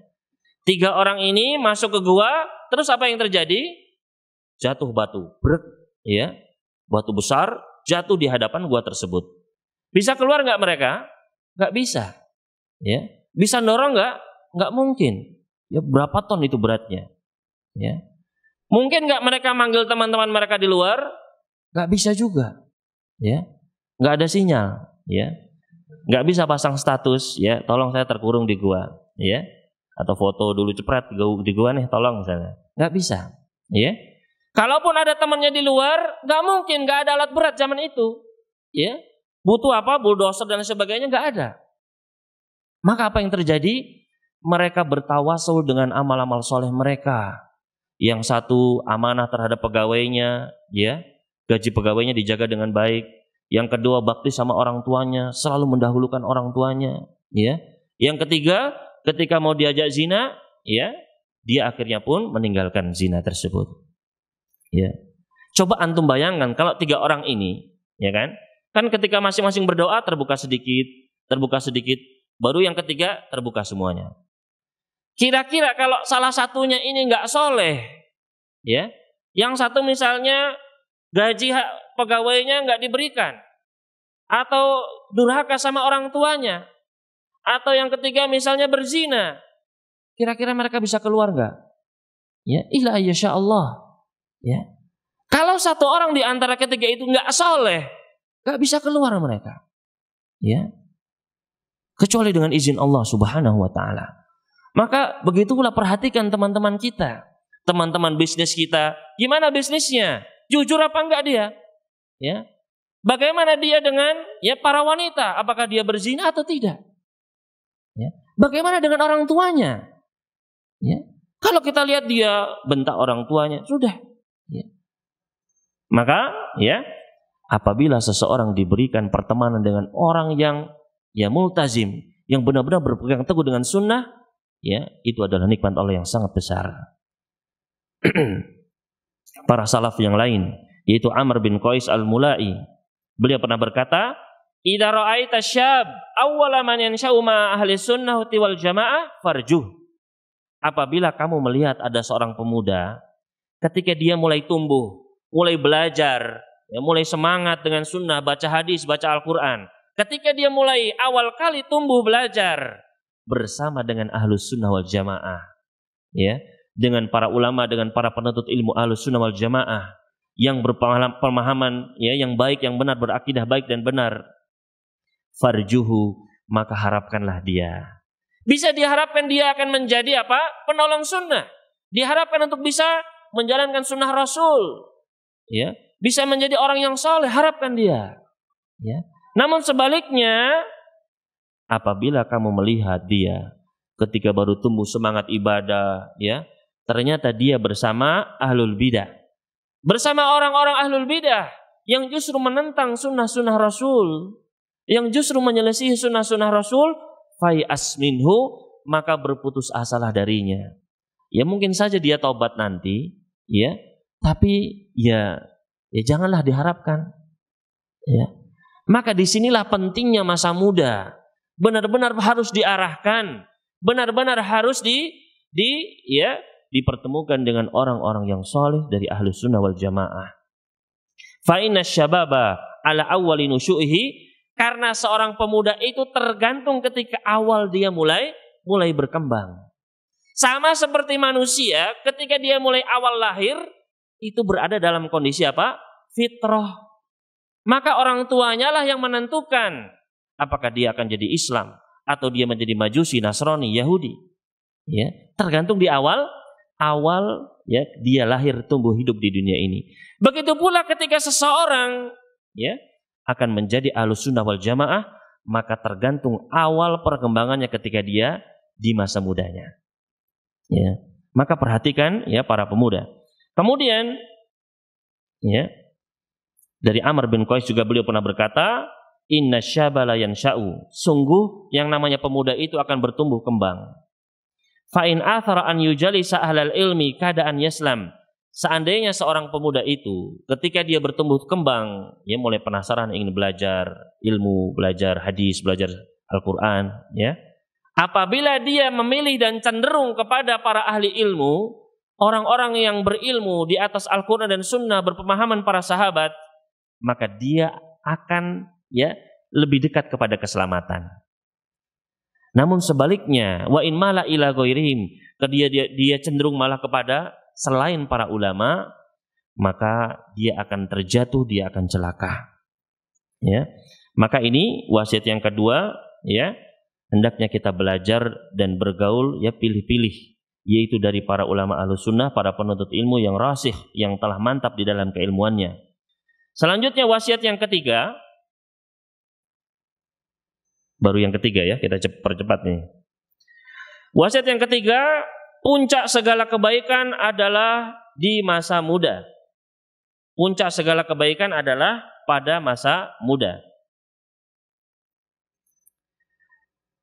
Speaker 1: Tiga orang ini masuk ke gua, terus apa yang terjadi? Jatuh batu, brek, ya. Batu besar jatuh di hadapan gua tersebut. Bisa keluar nggak mereka? Nggak bisa. Ya. Bisa dorong nggak? Nggak mungkin. Ya berapa ton itu beratnya? Ya. Mungkin nggak mereka manggil teman-teman mereka di luar? Nggak bisa juga, ya. Nggak ada sinyal, ya. Nggak bisa pasang status, ya. Tolong saya terkurung di gua, ya. Atau foto dulu cepret di gua nih, tolong misalnya. Nggak bisa, ya. Kalaupun ada temannya di luar, nggak mungkin, nggak ada alat berat zaman itu, ya. Butuh apa? Bulldozer dan sebagainya nggak ada. Maka apa yang terjadi? Mereka bertawasul dengan amal-amal soleh mereka yang satu amanah terhadap pegawainya, ya, gaji pegawainya dijaga dengan baik. Yang kedua bakti sama orang tuanya, selalu mendahulukan orang tuanya, ya. Yang ketiga, ketika mau diajak zina, ya, dia akhirnya pun meninggalkan zina tersebut. Ya. Coba antum bayangkan kalau tiga orang ini, ya kan? Kan ketika masing-masing berdoa terbuka sedikit, terbuka sedikit, baru yang ketiga terbuka semuanya. Kira-kira kalau salah satunya ini nggak soleh, ya, yang satu misalnya gaji pegawainya nggak diberikan, atau durhaka sama orang tuanya, atau yang ketiga misalnya berzina, kira-kira mereka bisa keluar nggak? Ya, ilah ya Allah. Ya. Kalau satu orang di antara ketiga itu nggak soleh, nggak bisa keluar mereka. Ya. Kecuali dengan izin Allah Subhanahu wa taala. Maka begitulah perhatikan teman-teman kita, teman-teman bisnis kita, gimana bisnisnya? Jujur apa enggak dia? Ya. Bagaimana dia dengan ya para wanita? Apakah dia berzina atau tidak? Ya. Bagaimana dengan orang tuanya? Ya. Kalau kita lihat dia bentak orang tuanya, sudah. Ya. Maka ya apabila seseorang diberikan pertemanan dengan orang yang ya multazim, yang benar-benar berpegang teguh dengan sunnah, ya itu adalah nikmat Allah yang sangat besar para salaf yang lain yaitu Amr bin Qais al-Mulai beliau pernah berkata Idza ra'aita syab awwala man yansha'u ma ahli sunnah wal jamaah farjuh. Apabila kamu melihat ada seorang pemuda ketika dia mulai tumbuh, mulai belajar, ya mulai semangat dengan sunnah, baca hadis, baca Al-Qur'an. Ketika dia mulai awal kali tumbuh belajar, bersama dengan ahlus sunnah wal jamaah. Ya, dengan para ulama, dengan para penuntut ilmu ahlus sunnah wal jamaah yang berpemahaman ya yang baik, yang benar, berakidah baik dan benar. Farjuhu, maka harapkanlah dia. Bisa diharapkan dia akan menjadi apa? Penolong sunnah. Diharapkan untuk bisa menjalankan sunnah Rasul. Ya, bisa menjadi orang yang soleh. Harapkan dia. Ya. Namun sebaliknya, apabila kamu melihat dia ketika baru tumbuh semangat ibadah ya ternyata dia bersama ahlul bidah bersama orang-orang ahlul bidah yang justru menentang sunnah-sunnah rasul yang justru menyelesaikan sunnah-sunnah rasul fai asminhu maka berputus asalah darinya ya mungkin saja dia taubat nanti ya tapi ya ya janganlah diharapkan ya maka disinilah pentingnya masa muda benar-benar harus diarahkan, benar-benar harus di di ya dipertemukan dengan orang-orang yang soleh dari ahlu sunnah wal jamaah. Fa'inna syababa ala awali nusyuhi karena seorang pemuda itu tergantung ketika awal dia mulai mulai berkembang. Sama seperti manusia ketika dia mulai awal lahir itu berada dalam kondisi apa? Fitrah. Maka orang tuanya lah yang menentukan Apakah dia akan jadi Islam atau dia menjadi Majusi, Nasrani, Yahudi? Ya, tergantung di awal awal ya dia lahir tumbuh hidup di dunia ini. Begitu pula ketika seseorang ya akan menjadi ahlus sunnah wal jamaah maka tergantung awal perkembangannya ketika dia di masa mudanya. Ya, maka perhatikan ya para pemuda. Kemudian ya dari Amr bin Qais juga beliau pernah berkata, Inna syabala sya'u. Sungguh yang namanya pemuda itu akan bertumbuh kembang. Fa'in athara an yujali sa'ahlal ilmi keadaan yaslam. Seandainya seorang pemuda itu ketika dia bertumbuh kembang, dia mulai penasaran ingin belajar ilmu, belajar hadis, belajar Al-Quran. Ya. Apabila dia memilih dan cenderung kepada para ahli ilmu, orang-orang yang berilmu di atas Al-Quran dan Sunnah berpemahaman para sahabat, maka dia akan ya lebih dekat kepada keselamatan. Namun sebaliknya, wa in mala ila ghairihim, dia, dia dia cenderung malah kepada selain para ulama, maka dia akan terjatuh, dia akan celaka. Ya. Maka ini wasiat yang kedua, ya, hendaknya kita belajar dan bergaul ya pilih-pilih yaitu dari para ulama sunnah, para penuntut ilmu yang rasih, yang telah mantap di dalam keilmuannya. Selanjutnya wasiat yang ketiga, Baru yang ketiga ya, kita percepat nih. Wasiat yang ketiga, puncak segala kebaikan adalah di masa muda. Puncak segala kebaikan adalah pada masa muda.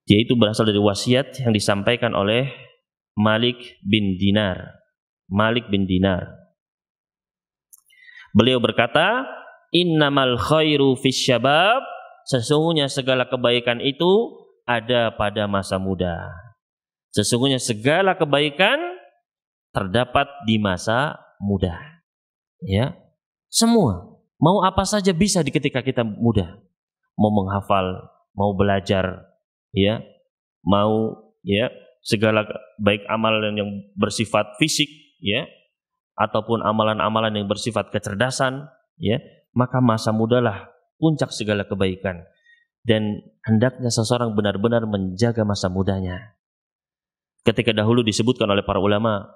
Speaker 1: Yaitu berasal dari wasiat yang disampaikan oleh Malik bin Dinar. Malik bin Dinar. Beliau berkata, "Innamal khairu fis syabab Sesungguhnya segala kebaikan itu ada pada masa muda. Sesungguhnya segala kebaikan terdapat di masa muda. Ya. Semua, mau apa saja bisa di ketika kita muda. Mau menghafal, mau belajar, ya. Mau ya, segala baik amalan yang bersifat fisik, ya, ataupun amalan-amalan yang bersifat kecerdasan, ya, maka masa mudalah puncak segala kebaikan dan hendaknya seseorang benar-benar menjaga masa mudanya. Ketika dahulu disebutkan oleh para ulama,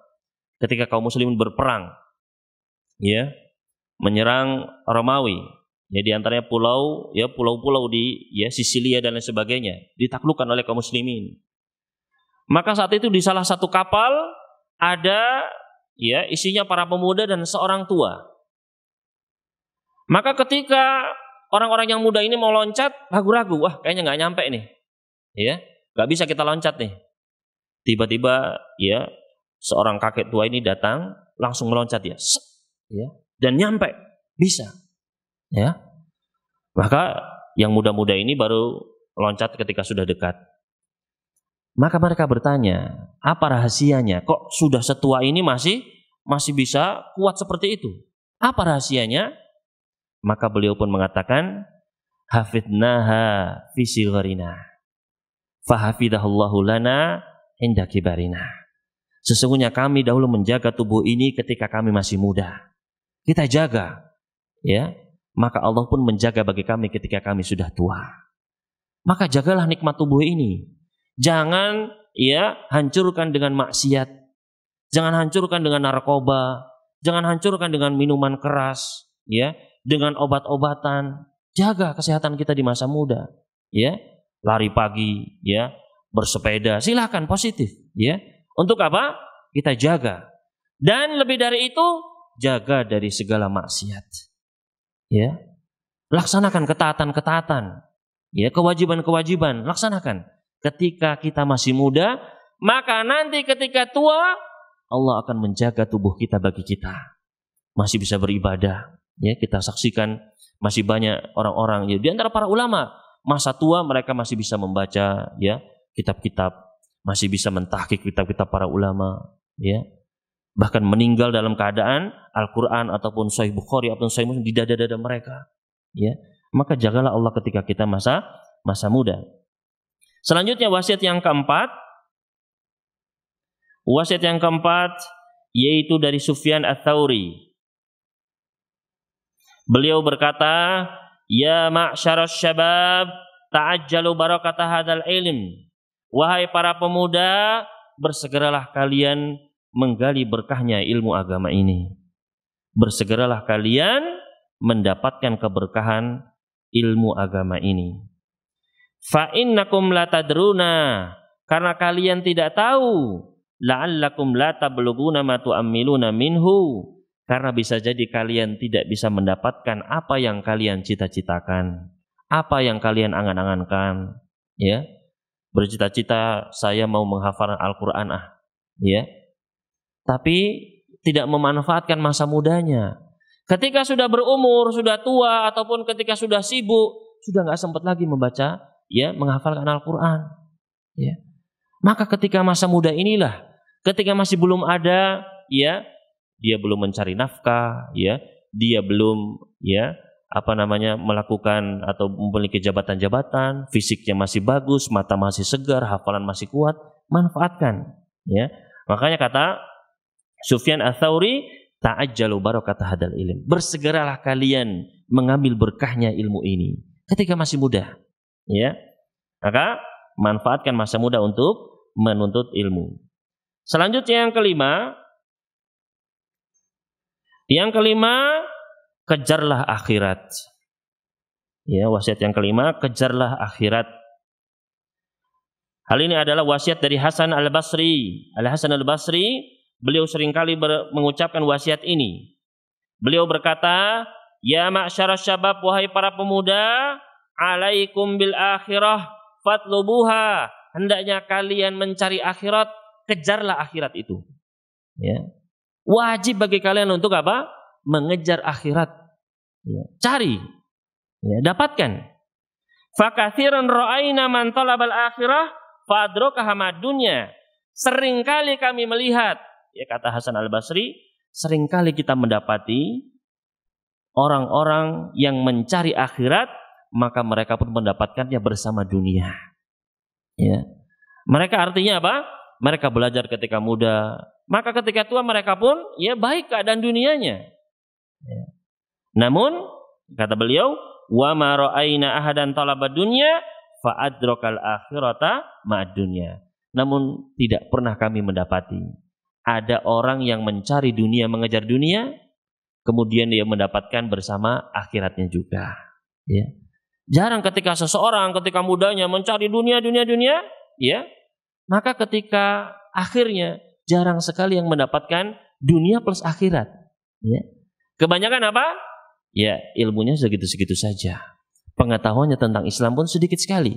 Speaker 1: ketika kaum muslimin berperang, ya, menyerang Romawi, ya di antaranya pulau, ya pulau-pulau di ya Sisilia dan lain sebagainya, ditaklukkan oleh kaum muslimin. Maka saat itu di salah satu kapal ada ya isinya para pemuda dan seorang tua. Maka ketika Orang-orang yang muda ini mau loncat ragu-ragu, wah kayaknya nggak nyampe nih, ya nggak bisa kita loncat nih. Tiba-tiba ya seorang kakek tua ini datang langsung meloncat ya, ya dan nyampe bisa, ya. Maka yang muda-muda ini baru loncat ketika sudah dekat. Maka mereka bertanya, apa rahasianya? Kok sudah setua ini masih masih bisa kuat seperti itu? Apa rahasianya? Maka beliau pun mengatakan, hafidnaha fi sigharina. Fahafidahullahu lana inda kibarina. Sesungguhnya kami dahulu menjaga tubuh ini ketika kami masih muda. Kita jaga, ya. Maka Allah pun menjaga bagi kami ketika kami sudah tua. Maka jagalah nikmat tubuh ini. Jangan ya hancurkan dengan maksiat. Jangan hancurkan dengan narkoba, jangan hancurkan dengan minuman keras, ya dengan obat-obatan. Jaga kesehatan kita di masa muda, ya. Lari pagi, ya, bersepeda, silahkan positif, ya. Untuk apa? Kita jaga. Dan lebih dari itu, jaga dari segala maksiat. Ya. Laksanakan ketaatan-ketaatan, ya, kewajiban-kewajiban, laksanakan. Ketika kita masih muda, maka nanti ketika tua Allah akan menjaga tubuh kita bagi kita masih bisa beribadah Ya, kita saksikan masih banyak orang-orang ya, di antara para ulama masa tua mereka masih bisa membaca ya kitab-kitab, masih bisa mentahkik kitab-kitab para ulama ya. Bahkan meninggal dalam keadaan Al-Qur'an ataupun Sahih Bukhari ataupun Sahih Muslim di dada-dada mereka ya. Maka jagalah Allah ketika kita masa masa muda. Selanjutnya wasiat yang keempat Wasiat yang keempat yaitu dari Sufyan ats tsauri Beliau berkata, "Ya ma'syaras syabab, ta'ajjalu barakata hadal ilm." Wahai para pemuda, bersegeralah kalian menggali berkahnya ilmu agama ini. Bersegeralah kalian mendapatkan keberkahan ilmu agama ini. Fa innakum la karena kalian tidak tahu la'allakum latabluguna tabluguna ma minhu karena bisa jadi kalian tidak bisa mendapatkan apa yang kalian cita-citakan, apa yang kalian angan-angankan, ya. Bercita-cita saya mau menghafal Al-Qur'an ah, ya. Tapi tidak memanfaatkan masa mudanya. Ketika sudah berumur, sudah tua ataupun ketika sudah sibuk, sudah nggak sempat lagi membaca, ya, menghafalkan Al-Qur'an, ya. Maka ketika masa muda inilah ketika masih belum ada ya dia belum mencari nafkah, ya, dia belum ya apa namanya melakukan atau memiliki jabatan-jabatan, fisiknya masih bagus, mata masih segar, hafalan masih kuat, manfaatkan, ya. Makanya kata Sufyan Ats-Tsauri, ta'ajjalu kata hadal ilm. Bersegeralah kalian mengambil berkahnya ilmu ini ketika masih muda, ya. Maka manfaatkan masa muda untuk menuntut ilmu. Selanjutnya yang kelima, yang kelima, kejarlah akhirat. Ya, wasiat yang kelima, kejarlah akhirat. Hal ini adalah wasiat dari Hasan Al-Basri. Al-Hasan Al-Basri, beliau seringkali ber- mengucapkan wasiat ini. Beliau berkata, "Ya ma'syara syabab wahai para pemuda, alaikum bil akhirah fatlubuha." Hendaknya kalian mencari akhirat, kejarlah akhirat itu. Ya, Wajib bagi kalian untuk apa? Mengejar akhirat. Ya. Cari. Ya, dapatkan. Fakathiran ro'ayna man talabal akhirah fadrokaha dunya. Seringkali kami melihat, ya kata Hasan al-Basri, seringkali kita mendapati orang-orang yang mencari akhirat maka mereka pun mendapatkannya bersama dunia. Ya. Mereka artinya apa? Mereka belajar ketika muda, maka ketika tua mereka pun ya baik keadaan dunianya. Ya. Namun kata beliau, "Wa ma ahadan talaba dunya fa adrakal akhirata ma Namun tidak pernah kami mendapati ada orang yang mencari dunia, mengejar dunia, kemudian dia mendapatkan bersama akhiratnya juga. Ya. Jarang ketika seseorang ketika mudanya mencari dunia, dunia, dunia, ya. Maka ketika akhirnya jarang sekali yang mendapatkan dunia plus akhirat. Ya. Kebanyakan apa? Ya, ilmunya segitu-segitu saja. Pengetahuannya tentang Islam pun sedikit sekali.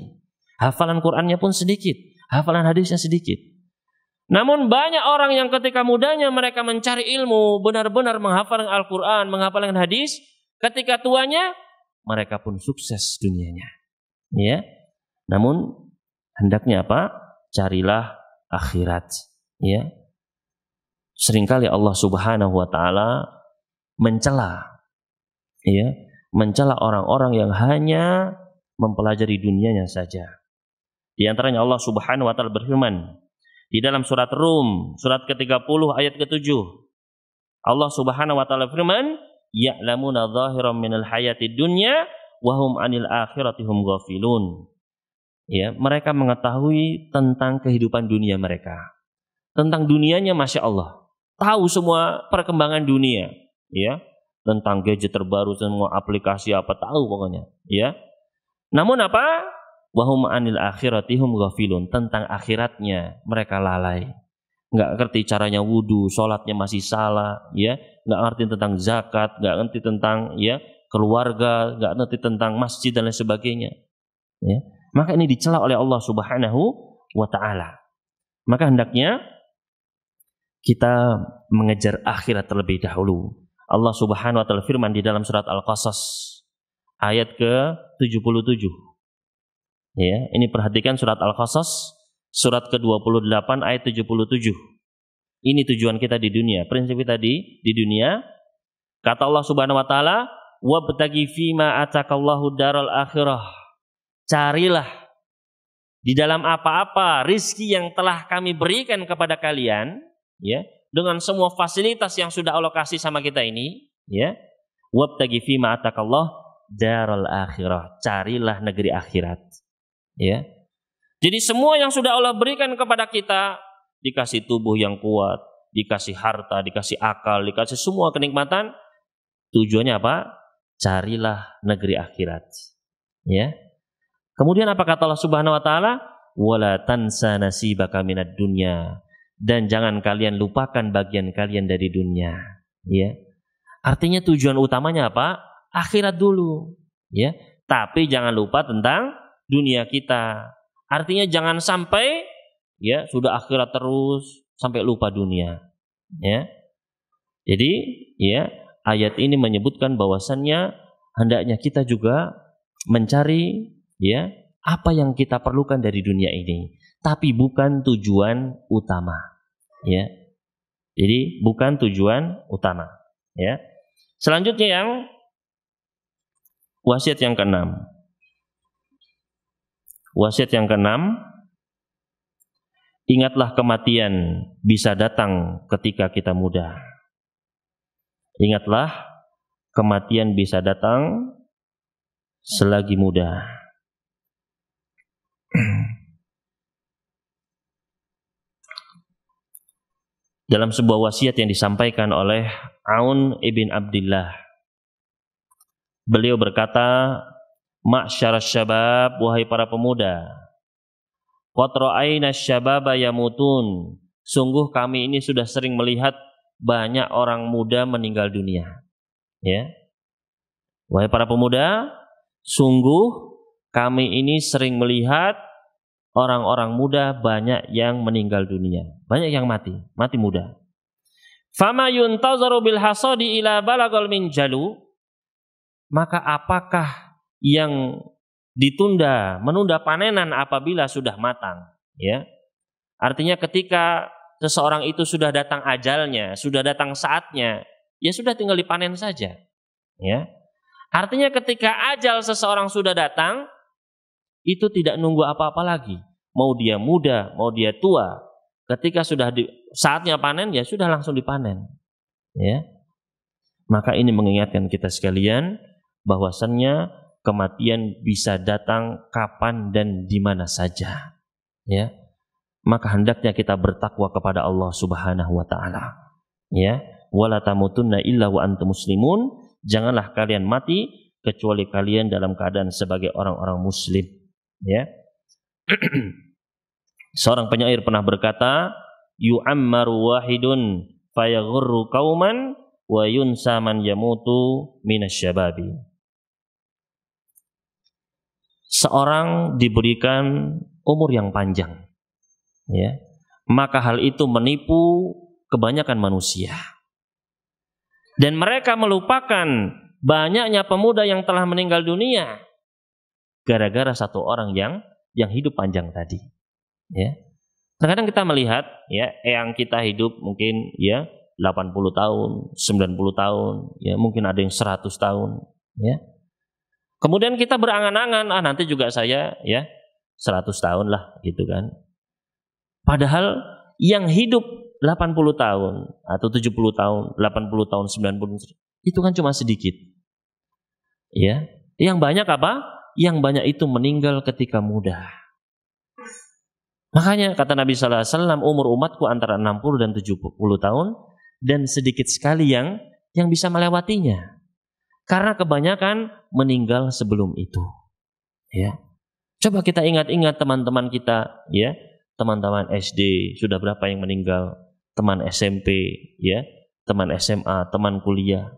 Speaker 1: Hafalan Qur'annya pun sedikit. Hafalan hadisnya sedikit. Namun banyak orang yang ketika mudanya mereka mencari ilmu, benar-benar menghafal Al-Quran, menghafalkan hadis, ketika tuanya mereka pun sukses dunianya. Ya, namun hendaknya apa? Carilah akhirat. Ya, seringkali Allah Subhanahu wa taala mencela ya, mencela orang-orang yang hanya mempelajari dunianya saja. Di antaranya Allah Subhanahu wa taala berfirman di dalam surat Rum, surat ke-30 ayat ke-7. Allah Subhanahu wa taala firman, "Ya'lamuna dhahiran minal hayati dunya wa hum 'anil akhirati hum ghafilun." Ya, mereka mengetahui tentang kehidupan dunia mereka. Tentang dunianya Masya Allah tahu semua perkembangan dunia, ya tentang gadget terbaru, semua aplikasi apa tahu pokoknya, ya. Namun apa? Wahum anil akhiratihum ghafilun tentang akhiratnya mereka lalai. Nggak ngerti caranya wudhu, sholatnya masih salah, ya. Nggak ngerti tentang zakat, nggak ngerti tentang ya keluarga, nggak ngerti tentang masjid dan lain sebagainya. Ya. Maka ini dicela oleh Allah Subhanahu wa taala. Maka hendaknya kita mengejar akhirat terlebih dahulu. Allah Subhanahu wa taala firman di dalam surat Al-Qasas ayat ke-77. Ya, ini perhatikan surat Al-Qasas surat ke-28 ayat 77. Ini tujuan kita di dunia. Prinsip kita di di dunia. Kata Allah Subhanahu wa taala, "Wabtagi fima atakallahu daral akhirah." Carilah di dalam apa-apa rizki yang telah kami berikan kepada kalian, ya dengan semua fasilitas yang sudah Allah kasih sama kita ini ya wabtagi fi atakallah darul akhirah carilah negeri akhirat ya jadi semua yang sudah Allah berikan kepada kita dikasih tubuh yang kuat dikasih harta dikasih akal dikasih semua kenikmatan tujuannya apa carilah negeri akhirat ya kemudian apa kata Allah Subhanahu wa taala wala tansa nasibaka minad dunya dan jangan kalian lupakan bagian kalian dari dunia ya artinya tujuan utamanya apa akhirat dulu ya tapi jangan lupa tentang dunia kita artinya jangan sampai ya sudah akhirat terus sampai lupa dunia ya jadi ya ayat ini menyebutkan bahwasannya hendaknya kita juga mencari ya apa yang kita perlukan dari dunia ini tapi bukan tujuan utama Ya. Jadi bukan tujuan utama, ya. Selanjutnya yang wasiat yang keenam. Wasiat yang keenam, ingatlah kematian bisa datang ketika kita muda. Ingatlah kematian bisa datang selagi muda. dalam sebuah wasiat yang disampaikan oleh Aun ibn Abdullah. Beliau berkata, "Ma'syar syabab, wahai para pemuda, qad ra'aina syababa yamutun." Sungguh kami ini sudah sering melihat banyak orang muda meninggal dunia. Ya. Wahai para pemuda, sungguh kami ini sering melihat orang-orang muda banyak yang meninggal dunia, banyak yang mati, mati muda. Fama yuntazaru bil hasadi ila balagal min jalu maka apakah yang ditunda, menunda panenan apabila sudah matang, ya? Artinya ketika seseorang itu sudah datang ajalnya, sudah datang saatnya, ya sudah tinggal dipanen saja, ya. Artinya ketika ajal seseorang sudah datang, itu tidak nunggu apa-apa lagi. Mau dia muda, mau dia tua, ketika sudah di, saatnya panen ya sudah langsung dipanen. Ya. Maka ini mengingatkan kita sekalian bahwasannya kematian bisa datang kapan dan di mana saja. Ya. Maka hendaknya kita bertakwa kepada Allah Subhanahu wa taala. Ya. Wala tamutunna illa wa antum muslimun. Janganlah kalian mati kecuali kalian dalam keadaan sebagai orang-orang muslim.
Speaker 2: Ya.
Speaker 1: Seorang penyair pernah berkata, yu'ammaru wahidun fayaghurru qauman wa yunsa man yamutu minasyababi. Seorang diberikan umur yang panjang. Ya. Maka hal itu menipu kebanyakan manusia. Dan mereka melupakan banyaknya pemuda yang telah meninggal dunia gara-gara satu orang yang yang hidup panjang tadi. Ya. Terkadang kita melihat ya yang kita hidup mungkin ya 80 tahun, 90 tahun, ya mungkin ada yang 100 tahun, ya. Kemudian kita berangan-angan, ah nanti juga saya ya 100 tahun lah gitu kan. Padahal yang hidup 80 tahun atau 70 tahun, 80 tahun, 90 tahun, itu kan cuma sedikit. Ya. Yang banyak apa? yang banyak itu meninggal ketika muda. Makanya kata Nabi Sallallahu Alaihi Wasallam umur umatku antara 60 dan 70 tahun dan sedikit sekali yang yang bisa melewatinya karena kebanyakan meninggal sebelum itu. Ya, coba kita ingat-ingat teman-teman kita, ya, teman-teman SD sudah berapa yang meninggal, teman SMP, ya, teman SMA, teman kuliah,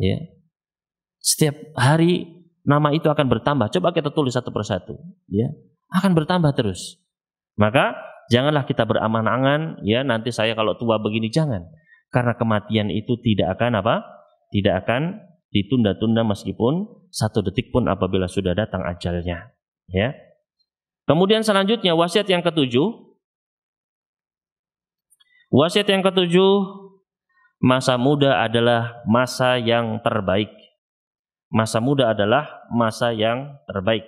Speaker 1: ya. Setiap hari nama itu akan bertambah. Coba kita tulis satu persatu, ya. Akan bertambah terus. Maka janganlah kita beramanangan, ya nanti saya kalau tua begini jangan. Karena kematian itu tidak akan apa? Tidak akan ditunda-tunda meskipun satu detik pun apabila sudah datang ajalnya, ya. Kemudian selanjutnya wasiat yang ketujuh. Wasiat yang ketujuh, masa muda adalah masa yang terbaik. Masa muda adalah masa yang terbaik.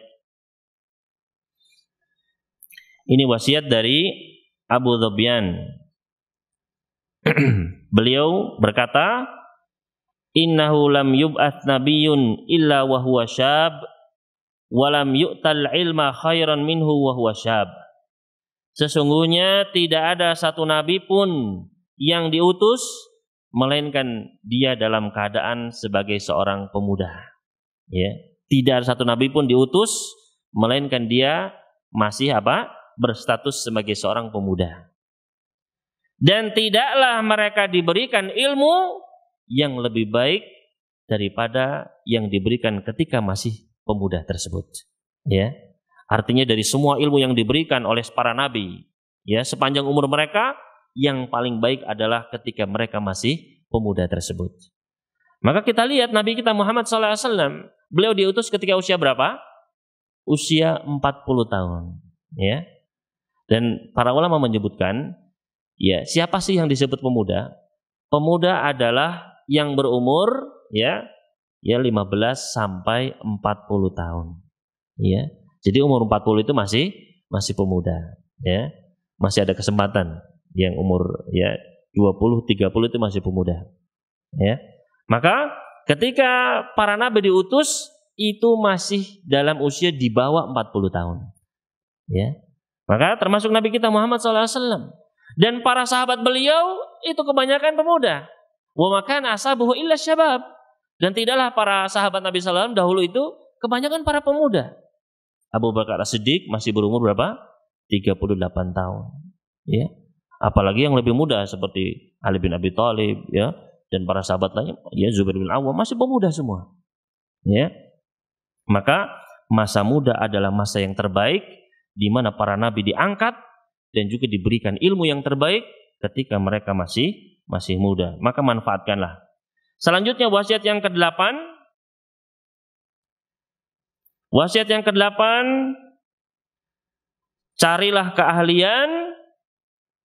Speaker 1: Ini wasiat dari Abu Dhabian. Beliau berkata, "Innahu lam yubat nabiyun illa wa huwa syab, wa lam yu'tal ilma khairan minhu wa huwa syab." Sesungguhnya tidak ada satu nabi pun yang diutus melainkan dia dalam keadaan sebagai seorang pemuda. Ya, tidak ada satu nabi pun diutus melainkan dia masih apa? berstatus sebagai seorang pemuda. Dan tidaklah mereka diberikan ilmu yang lebih baik daripada yang diberikan ketika masih pemuda tersebut. Ya. Artinya dari semua ilmu yang diberikan oleh para nabi, ya, sepanjang umur mereka yang paling baik adalah ketika mereka masih pemuda tersebut. Maka kita lihat Nabi kita Muhammad SAW Beliau diutus ketika usia berapa? Usia 40 tahun, ya. Dan para ulama menyebutkan, ya, siapa sih yang disebut pemuda? Pemuda adalah yang berumur ya, ya 15 sampai 40 tahun. Ya. Jadi umur 40 itu masih masih pemuda, ya. Masih ada kesempatan yang umur ya 20, 30 itu masih pemuda. Ya. Maka Ketika para nabi diutus itu masih dalam usia di bawah 40 tahun. Ya. Maka termasuk nabi kita Muhammad SAW dan para sahabat beliau itu kebanyakan pemuda. Wamakan asabuhu illa syabab. Dan tidaklah para sahabat Nabi SAW dahulu itu kebanyakan para pemuda. Abu Bakar siddiq masih berumur berapa? 38 tahun. Ya. Apalagi yang lebih muda seperti Ali bin Abi Thalib ya, dan para sahabat lainnya ya Zubair bin Awam masih pemuda semua. Ya. Maka masa muda adalah masa yang terbaik di mana para nabi diangkat dan juga diberikan ilmu yang terbaik ketika mereka masih masih muda. Maka manfaatkanlah. Selanjutnya wasiat yang ke-8 Wasiat yang ke-8 carilah keahlian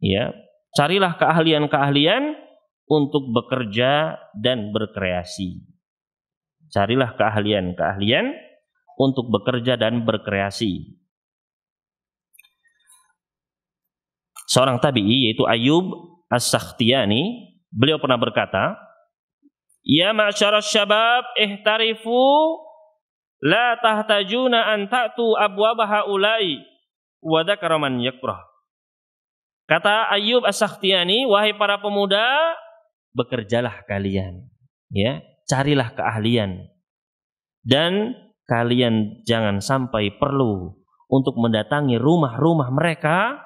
Speaker 1: ya, carilah keahlian-keahlian untuk bekerja dan berkreasi. Carilah keahlian-keahlian untuk bekerja dan berkreasi. Seorang tabi'i yaitu Ayub As-Sakhtiyani, beliau pernah berkata, "Ya ma'asyara syabab, ihtarifu la tahtajuna an ta'tu abwab haula'i wa dzakara man yakrah." Kata Ayub As-Sakhtiyani, wahai para pemuda, bekerjalah kalian ya carilah keahlian dan kalian jangan sampai perlu untuk mendatangi rumah-rumah mereka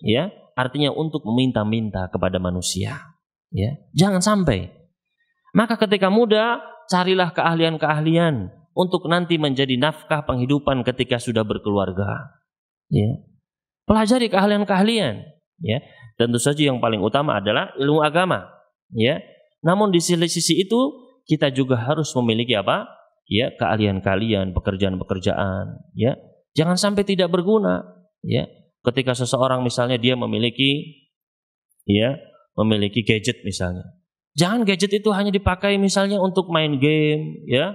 Speaker 1: ya artinya untuk meminta-minta kepada manusia ya jangan sampai maka ketika muda carilah keahlian-keahlian untuk nanti menjadi nafkah penghidupan ketika sudah berkeluarga ya pelajari keahlian-keahlian ya tentu saja yang paling utama adalah ilmu agama Ya. Namun di sisi sisi itu kita juga harus memiliki apa? Ya, keahlian-keahlian, pekerjaan-pekerjaan, ya. Jangan sampai tidak berguna, ya. Ketika seseorang misalnya dia memiliki ya, memiliki gadget misalnya. Jangan gadget itu hanya dipakai misalnya untuk main game, ya.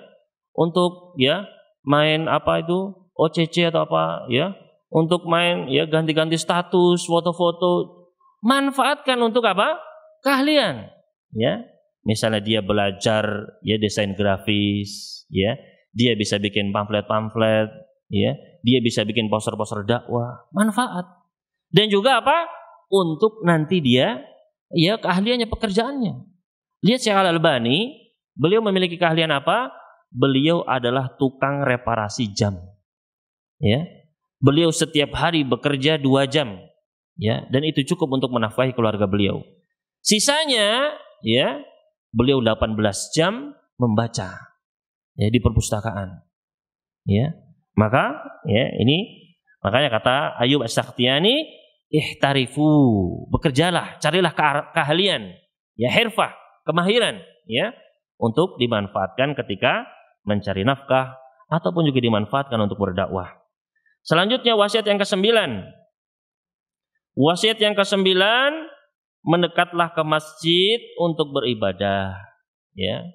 Speaker 1: Untuk ya, main apa itu? OCC atau apa, ya. Untuk main ya ganti-ganti status, foto-foto. Manfaatkan untuk apa? Keahlian ya misalnya dia belajar ya desain grafis ya dia bisa bikin pamflet-pamflet ya dia bisa bikin poster-poster dakwah manfaat dan juga apa untuk nanti dia ya keahliannya pekerjaannya lihat Syekh Al Albani beliau memiliki keahlian apa beliau adalah tukang reparasi jam ya beliau setiap hari bekerja dua jam ya dan itu cukup untuk menafkahi keluarga beliau sisanya ya beliau 18 jam membaca ya di perpustakaan ya maka ya ini makanya kata Ayub As-Sakhtiyani ihtarifu bekerjalah carilah keahlian ya herfa kemahiran ya untuk dimanfaatkan ketika mencari nafkah ataupun juga dimanfaatkan untuk berdakwah selanjutnya wasiat yang kesembilan wasiat yang kesembilan mendekatlah ke masjid untuk beribadah ya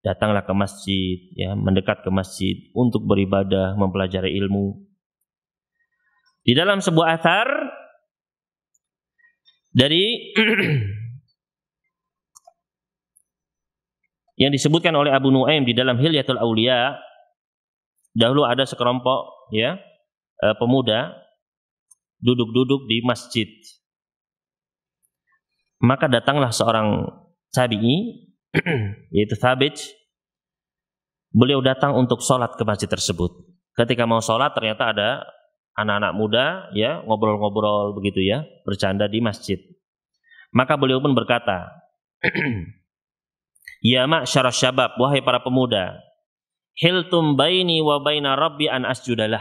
Speaker 1: datanglah ke masjid ya mendekat ke masjid untuk beribadah mempelajari ilmu di dalam sebuah athar dari yang disebutkan oleh Abu Nuaim di dalam Hilyatul Aulia dahulu ada sekelompok ya eh, pemuda duduk-duduk di masjid maka datanglah seorang tabi'i yaitu Thabit. Beliau datang untuk sholat ke masjid tersebut. Ketika mau sholat ternyata ada anak-anak muda ya ngobrol-ngobrol begitu ya bercanda di masjid. Maka beliau pun berkata, Ya mak ma'syarah syabab, wahai para pemuda, hiltum baini wa baina rabbi an asjudalah.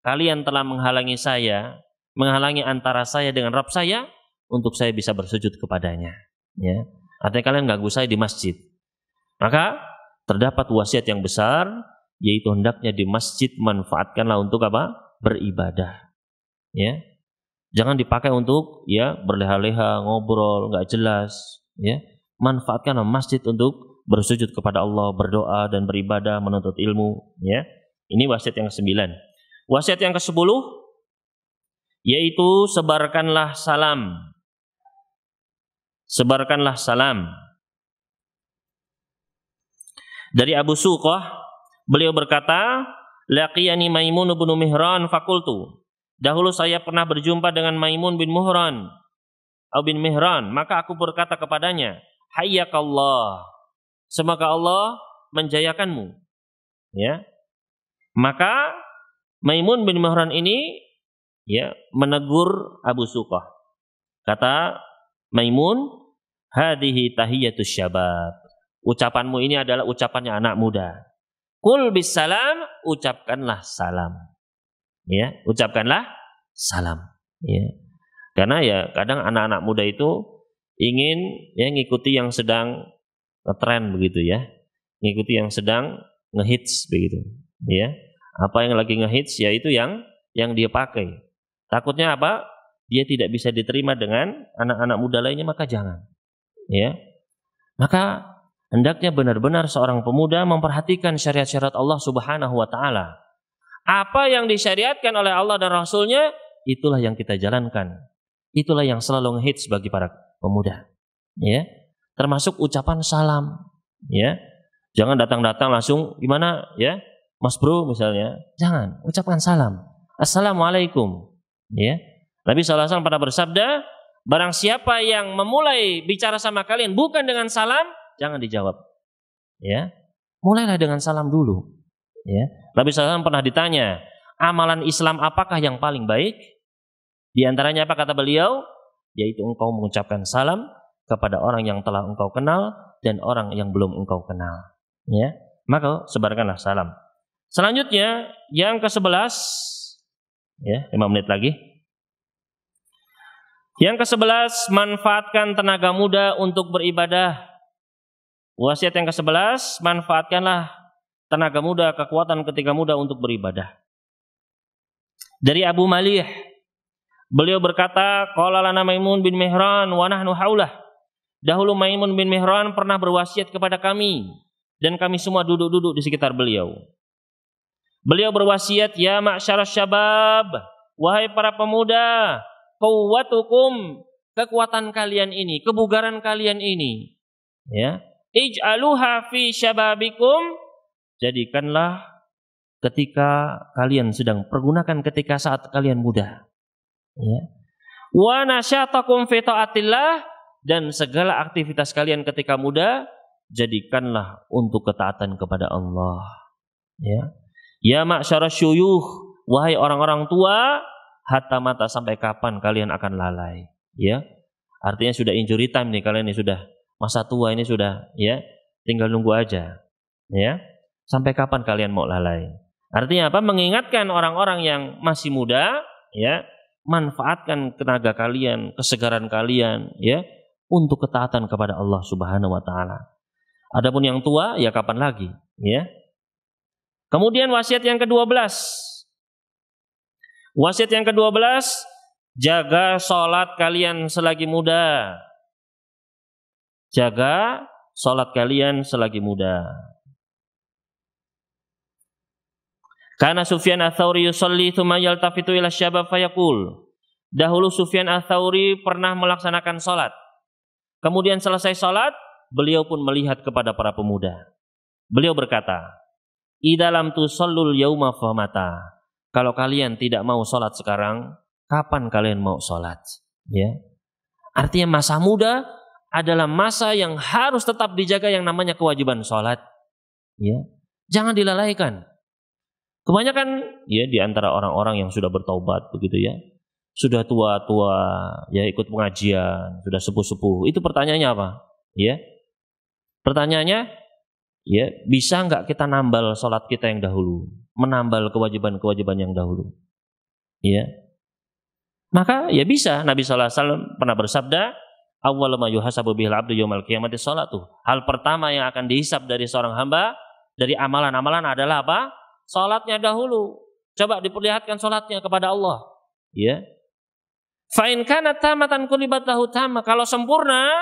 Speaker 1: Kalian telah menghalangi saya, menghalangi antara saya dengan Rabb saya untuk saya bisa bersujud kepadanya. Ya. Artinya kalian nggak saya di masjid. Maka terdapat wasiat yang besar yaitu hendaknya di masjid manfaatkanlah untuk apa? beribadah. Ya. Jangan dipakai untuk ya berleha-leha, ngobrol, nggak jelas, ya. Manfaatkanlah masjid untuk bersujud kepada Allah, berdoa dan beribadah, menuntut ilmu, ya. Ini wasiat yang kesembilan. Wasiat yang kesepuluh yaitu sebarkanlah salam Sebarkanlah salam. Dari Abu Suqah, beliau berkata, Laqiyani Maimun bin Mihran fakultu. Dahulu saya pernah berjumpa dengan Maimun bin Muhran atau bin Mihran, maka aku berkata kepadanya, Hayyakallah. Semoga Allah menjayakanmu. Ya. Maka Maimun bin Muhran ini ya menegur Abu Suqah. Kata Maimun, hadihi tahiyatus syabab. Ucapanmu ini adalah ucapannya anak muda. Kul bis salam, ucapkanlah salam. Ya, ucapkanlah
Speaker 2: salam. Ya.
Speaker 1: Karena ya kadang anak-anak muda itu ingin ya ngikuti yang sedang tren begitu ya. Ngikuti yang sedang
Speaker 2: ngehits begitu, ya.
Speaker 1: Apa yang lagi ngehits yaitu yang yang dia pakai. Takutnya apa? dia tidak bisa diterima dengan anak-anak muda lainnya maka jangan ya maka hendaknya benar-benar seorang pemuda memperhatikan syariat-syariat Allah Subhanahu wa taala apa yang disyariatkan oleh Allah dan Rasulnya itulah yang kita jalankan itulah yang selalu ngehits bagi para pemuda ya termasuk ucapan salam ya jangan datang-datang langsung gimana ya Mas Bro misalnya jangan ucapkan salam Assalamualaikum ya Nabi SAW pernah bersabda, barang siapa yang memulai bicara sama kalian bukan dengan salam, jangan dijawab. Ya, mulailah dengan salam dulu. Ya, Nabi SAW pernah ditanya, amalan Islam apakah yang paling baik? Di antaranya apa kata beliau? Yaitu engkau mengucapkan salam kepada orang yang telah engkau kenal dan orang yang belum engkau kenal. Ya, maka sebarkanlah salam. Selanjutnya yang ke-11 ya, 5 menit lagi. Yang ke-11, manfaatkan tenaga muda untuk beribadah. Wasiat yang ke-11, manfaatkanlah tenaga muda, kekuatan ketika muda untuk beribadah. Dari Abu Malih, beliau berkata, Qala Maimun bin Mihran wa nahnu haulah. Dahulu Maimun bin Mihran pernah berwasiat kepada kami dan kami semua duduk-duduk di sekitar beliau. Beliau berwasiat, "Ya ma'syar syabab, wahai para pemuda, quwwatukum kekuatan kalian ini, kebugaran kalian ini. Ya. Ij'aluha fi syababikum. Jadikanlah ketika kalian sedang pergunakan ketika saat kalian muda. Ya. Wa nasyatakum fi taatillah dan segala aktivitas kalian ketika muda jadikanlah untuk ketaatan kepada Allah. Ya. Ya ma'syarasy syuyuh, wahai orang-orang tua, hatta mata sampai kapan kalian akan lalai ya artinya sudah injury time nih kalian ini sudah masa tua ini sudah ya tinggal nunggu aja ya sampai kapan kalian mau lalai artinya apa mengingatkan orang-orang yang masih muda ya manfaatkan tenaga kalian kesegaran kalian ya untuk ketaatan kepada Allah Subhanahu wa taala adapun yang tua ya kapan lagi ya kemudian wasiat yang ke-12 Wasiat yang ke-12, jaga sholat kalian selagi muda. Jaga sholat kalian selagi muda. Karena Sufyan athauri yusolli yusalli tsumma yaltafitu ila syabab fayakul. Dahulu Sufyan athauri pernah melaksanakan salat. Kemudian selesai salat, beliau pun melihat kepada para pemuda. Beliau berkata, "Idalam tusallul yauma fahmata. Kalau kalian tidak mau sholat sekarang, kapan kalian mau sholat? Ya. Artinya masa muda adalah masa yang harus tetap dijaga yang namanya kewajiban sholat. Ya. Jangan dilalaikan. Kebanyakan ya di antara orang-orang yang sudah bertaubat begitu ya, sudah tua-tua, ya ikut pengajian, sudah sepuh-sepuh. Itu pertanyaannya apa? Ya. Pertanyaannya Ya, bisa nggak kita nambal sholat kita yang dahulu, menambal kewajiban-kewajiban yang dahulu? Ya, maka ya bisa. Nabi Sallallahu Alaihi Wasallam pernah bersabda, awal ma tuh. Hal pertama yang akan dihisap dari seorang hamba dari amalan-amalan adalah apa? Salatnya dahulu. Coba diperlihatkan salatnya kepada Allah. Ya. Fa'in kana tamatan kulibat lahu Kalau sempurna,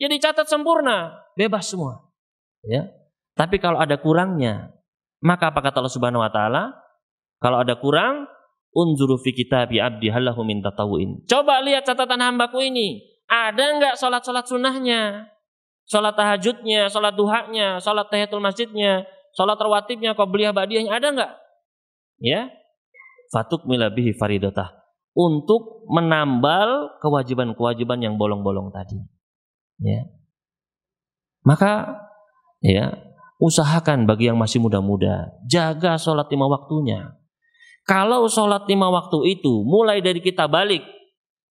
Speaker 1: ya catat sempurna. Bebas semua. Ya. Tapi kalau ada kurangnya, maka apa kata Allah Subhanahu wa taala? Kalau ada kurang, unzuru fi kitabi abdi halahu min tatawuin. Coba lihat catatan hambaku ini. Ada enggak salat-salat sunnahnya? salat tahajudnya, salat duhanya, salat tahiyatul masjidnya, sholat rawatibnya, qabliyah badiyahnya ada enggak? Ya. Fatuk milabihi faridatah. Untuk menambal kewajiban-kewajiban yang bolong-bolong tadi. Ya. Maka Ya, usahakan bagi yang masih muda-muda, jaga sholat lima waktunya. Kalau sholat lima waktu itu mulai dari kita balik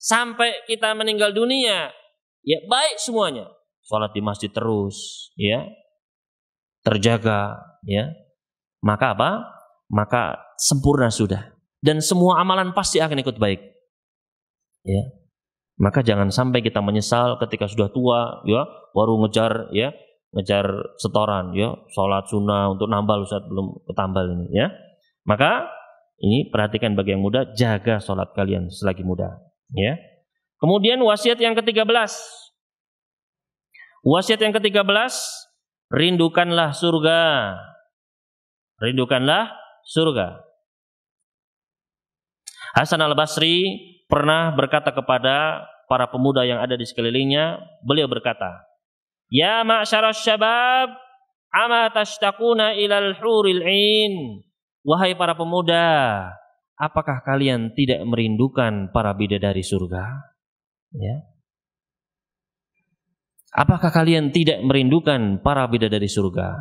Speaker 1: sampai kita meninggal dunia, ya baik semuanya. Sholat di masjid terus, ya terjaga, ya maka apa? Maka sempurna sudah. Dan semua amalan pasti akan ikut baik. Ya, maka jangan sampai kita menyesal ketika sudah tua, ya, baru ngejar, ya, ngejar setoran ya sholat sunnah untuk nambal Ustaz belum ketambal ini ya maka ini perhatikan bagi yang muda jaga sholat kalian selagi muda ya kemudian wasiat yang ke-13 wasiat yang ke-13 rindukanlah surga rindukanlah surga Hasan al-Basri pernah berkata kepada para pemuda yang ada di sekelilingnya beliau berkata Ya ma'syarasy syabab, ama tashtaquna ilal huril 'ain? Wahai para pemuda, apakah kalian tidak merindukan para bidadari surga? Ya. Apakah kalian tidak merindukan para bidadari surga?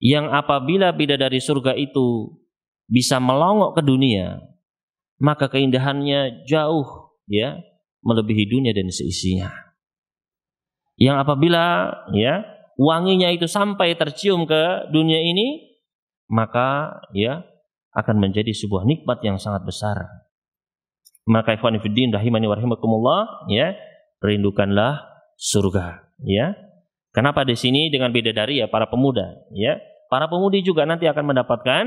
Speaker 1: Yang apabila bidadari surga itu bisa melongok ke dunia, maka keindahannya jauh ya melebihi dunia dan seisinya yang apabila ya wanginya itu sampai tercium ke dunia ini maka ya akan menjadi sebuah nikmat yang sangat besar. Maka ikhwan fillah rahimani warahimakumullah ya rindukanlah surga ya. Kenapa di sini dengan beda dari ya para pemuda ya. Para pemudi juga nanti akan mendapatkan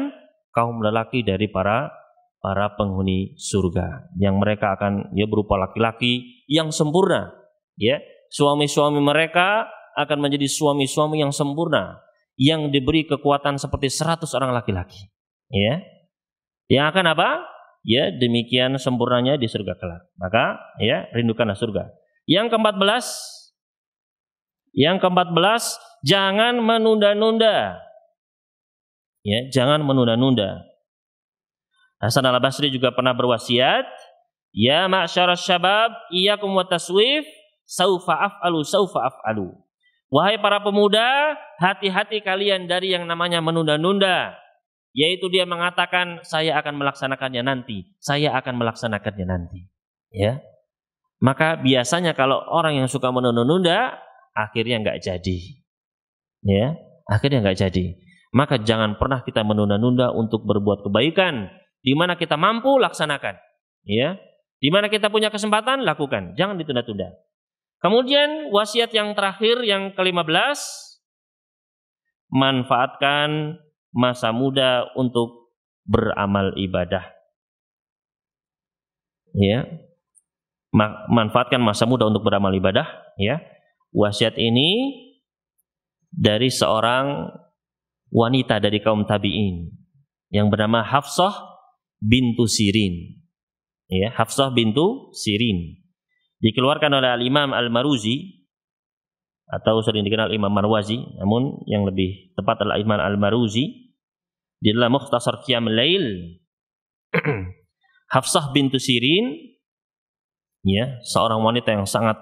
Speaker 1: kaum lelaki dari para para penghuni surga yang mereka akan ya berupa laki-laki yang sempurna ya Suami-suami mereka akan menjadi suami-suami yang sempurna, yang diberi kekuatan seperti 100 orang laki-laki.
Speaker 2: Ya. Yang
Speaker 1: akan apa? Ya, demikian sempurnanya di surga kelak. Maka, ya, rindukanlah surga. Yang keempat belas, yang keempat belas, jangan menunda-nunda. Ya, jangan menunda-nunda. Hasan al Basri juga pernah berwasiat, ya ma'syarus syabab, iya wa taswif, Saufa af'alu saufa alu. Wahai para pemuda, hati-hati kalian dari yang namanya menunda-nunda. Yaitu dia mengatakan, saya akan melaksanakannya nanti. Saya akan melaksanakannya nanti. Ya, Maka biasanya kalau orang yang suka menunda-nunda, akhirnya nggak jadi. Ya, akhirnya nggak jadi. Maka jangan pernah kita menunda-nunda untuk berbuat kebaikan. Di mana kita mampu, laksanakan. Ya, di mana kita punya kesempatan, lakukan. Jangan ditunda-tunda. Kemudian wasiat yang terakhir yang ke-15 manfaatkan masa muda untuk beramal ibadah. Ya. Manfaatkan masa muda untuk beramal ibadah, ya. Wasiat ini dari seorang wanita dari kaum tabi'in yang bernama Hafsah bintu Sirin. Ya, Hafsah bintu Sirin dikeluarkan oleh Imam Al-Maruzi atau sering dikenal Imam Marwazi, namun yang lebih tepat adalah Imam Al-Maruzi di dalam Mukhtasar Qiyam Lail. Hafsah bintu Sirin ya, seorang wanita yang sangat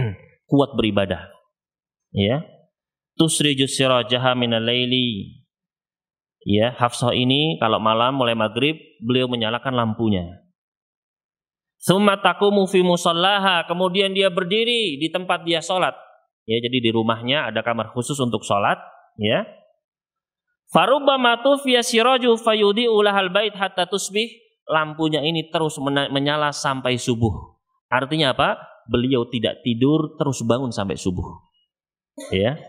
Speaker 1: kuat beribadah. Ya. Tusriju sirajaha minal laili. Ya, Hafsah ini kalau malam mulai maghrib beliau menyalakan lampunya Sumatakumu mufi fi musallaha, kemudian dia berdiri di tempat dia sholat. Ya, jadi di rumahnya ada kamar khusus untuk sholat. Ya. matu fi siraju fayudi ulahal bait hatta tusbih. Lampunya ini terus menyala sampai subuh. Artinya apa? Beliau tidak tidur terus bangun sampai subuh. Ya.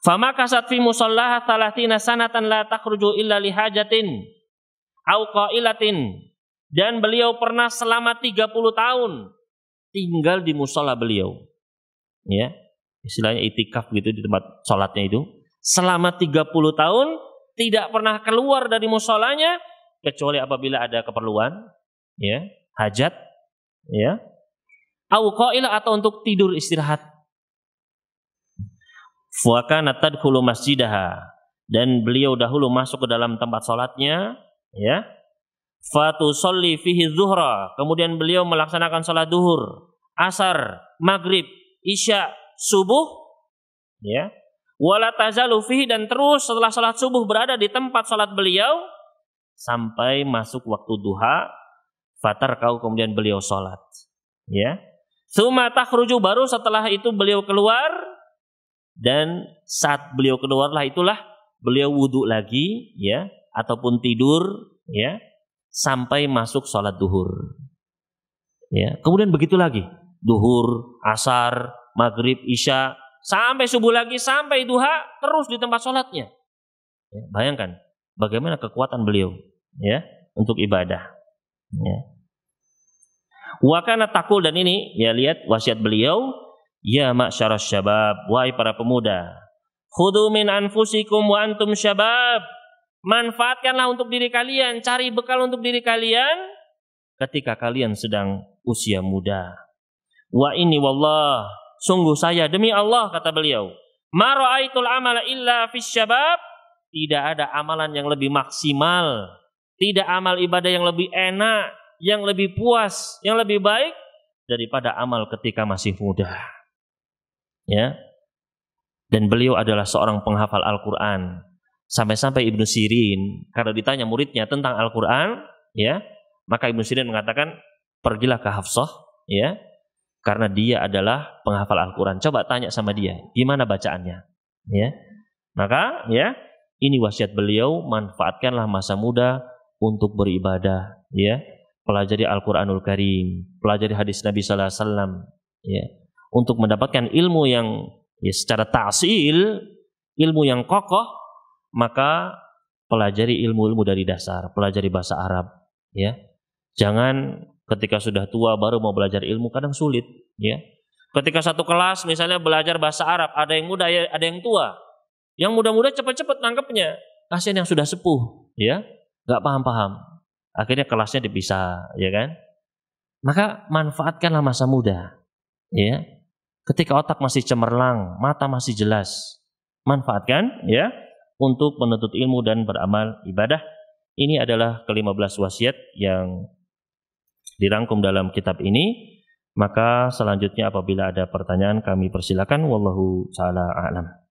Speaker 1: Fama kasat fi musallaha talatina sanatan la takruju illa lihajatin au ilatin. Dan beliau pernah selama 30 tahun tinggal di musola beliau. Ya, istilahnya itikaf gitu di tempat sholatnya itu. Selama 30 tahun tidak pernah keluar dari musolanya kecuali apabila ada keperluan, ya, hajat, ya. Au atau untuk tidur istirahat. Fuakana tadkhulu masjidaha dan beliau dahulu masuk ke dalam tempat sholatnya ya fatusolli fihi zuhra. Kemudian beliau melaksanakan sholat duhur, asar, maghrib, isya, subuh. Ya. Wala tazalu fihi dan terus setelah sholat subuh berada di tempat sholat beliau sampai masuk waktu duha. Fatar kau kemudian beliau sholat Ya. Suma takhruju baru setelah itu beliau keluar dan saat beliau keluarlah itulah beliau wudhu lagi ya ataupun tidur ya sampai masuk sholat duhur. Ya, kemudian begitu lagi duhur, asar, maghrib, isya, sampai subuh lagi, sampai duha terus di tempat sholatnya. Ya, bayangkan bagaimana kekuatan beliau ya untuk ibadah. Ya. Wakana takul dan ini ya lihat wasiat beliau ya syar'ah syabab wahai para pemuda khudumin min anfusikum wa antum syabab Manfaatkanlah untuk diri kalian, cari bekal untuk diri kalian ketika kalian sedang usia muda. Wa ini wallah, sungguh saya demi Allah kata beliau, ma ra'aitul amala illa fis syabab, tidak ada amalan yang lebih maksimal, tidak amal ibadah yang lebih enak, yang lebih puas, yang lebih baik daripada amal ketika masih muda. Ya. Dan beliau adalah seorang penghafal Al-Qur'an. Sampai-sampai Ibnu Sirin kalau ditanya muridnya tentang Al-Qur'an, ya, maka Ibnu Sirin mengatakan, "Pergilah ke Hafsah, ya, karena dia adalah penghafal Al-Qur'an. Coba tanya sama dia, gimana bacaannya?" Ya. Maka, ya, ini wasiat beliau, manfaatkanlah masa muda untuk beribadah, ya. Pelajari Al-Qur'anul Karim, pelajari hadis Nabi sallallahu alaihi wasallam, ya. Untuk mendapatkan ilmu yang ya secara ta'sil ilmu yang kokoh maka pelajari ilmu-ilmu dari dasar, pelajari bahasa Arab, ya. Jangan ketika sudah tua baru mau belajar ilmu kadang sulit, ya. Ketika satu kelas misalnya belajar bahasa Arab, ada yang muda, ya, ada yang tua. Yang muda-muda cepat-cepat nangkepnya. Kasihan yang sudah sepuh, ya. Gak paham-paham. Akhirnya kelasnya dipisah, ya kan? Maka manfaatkanlah masa muda, ya. Ketika otak masih cemerlang, mata masih jelas, manfaatkan, ya untuk menuntut ilmu dan beramal ibadah. Ini adalah kelima belas wasiat yang dirangkum dalam kitab ini. Maka selanjutnya apabila ada pertanyaan kami persilakan. Wallahu ta'ala a'lam.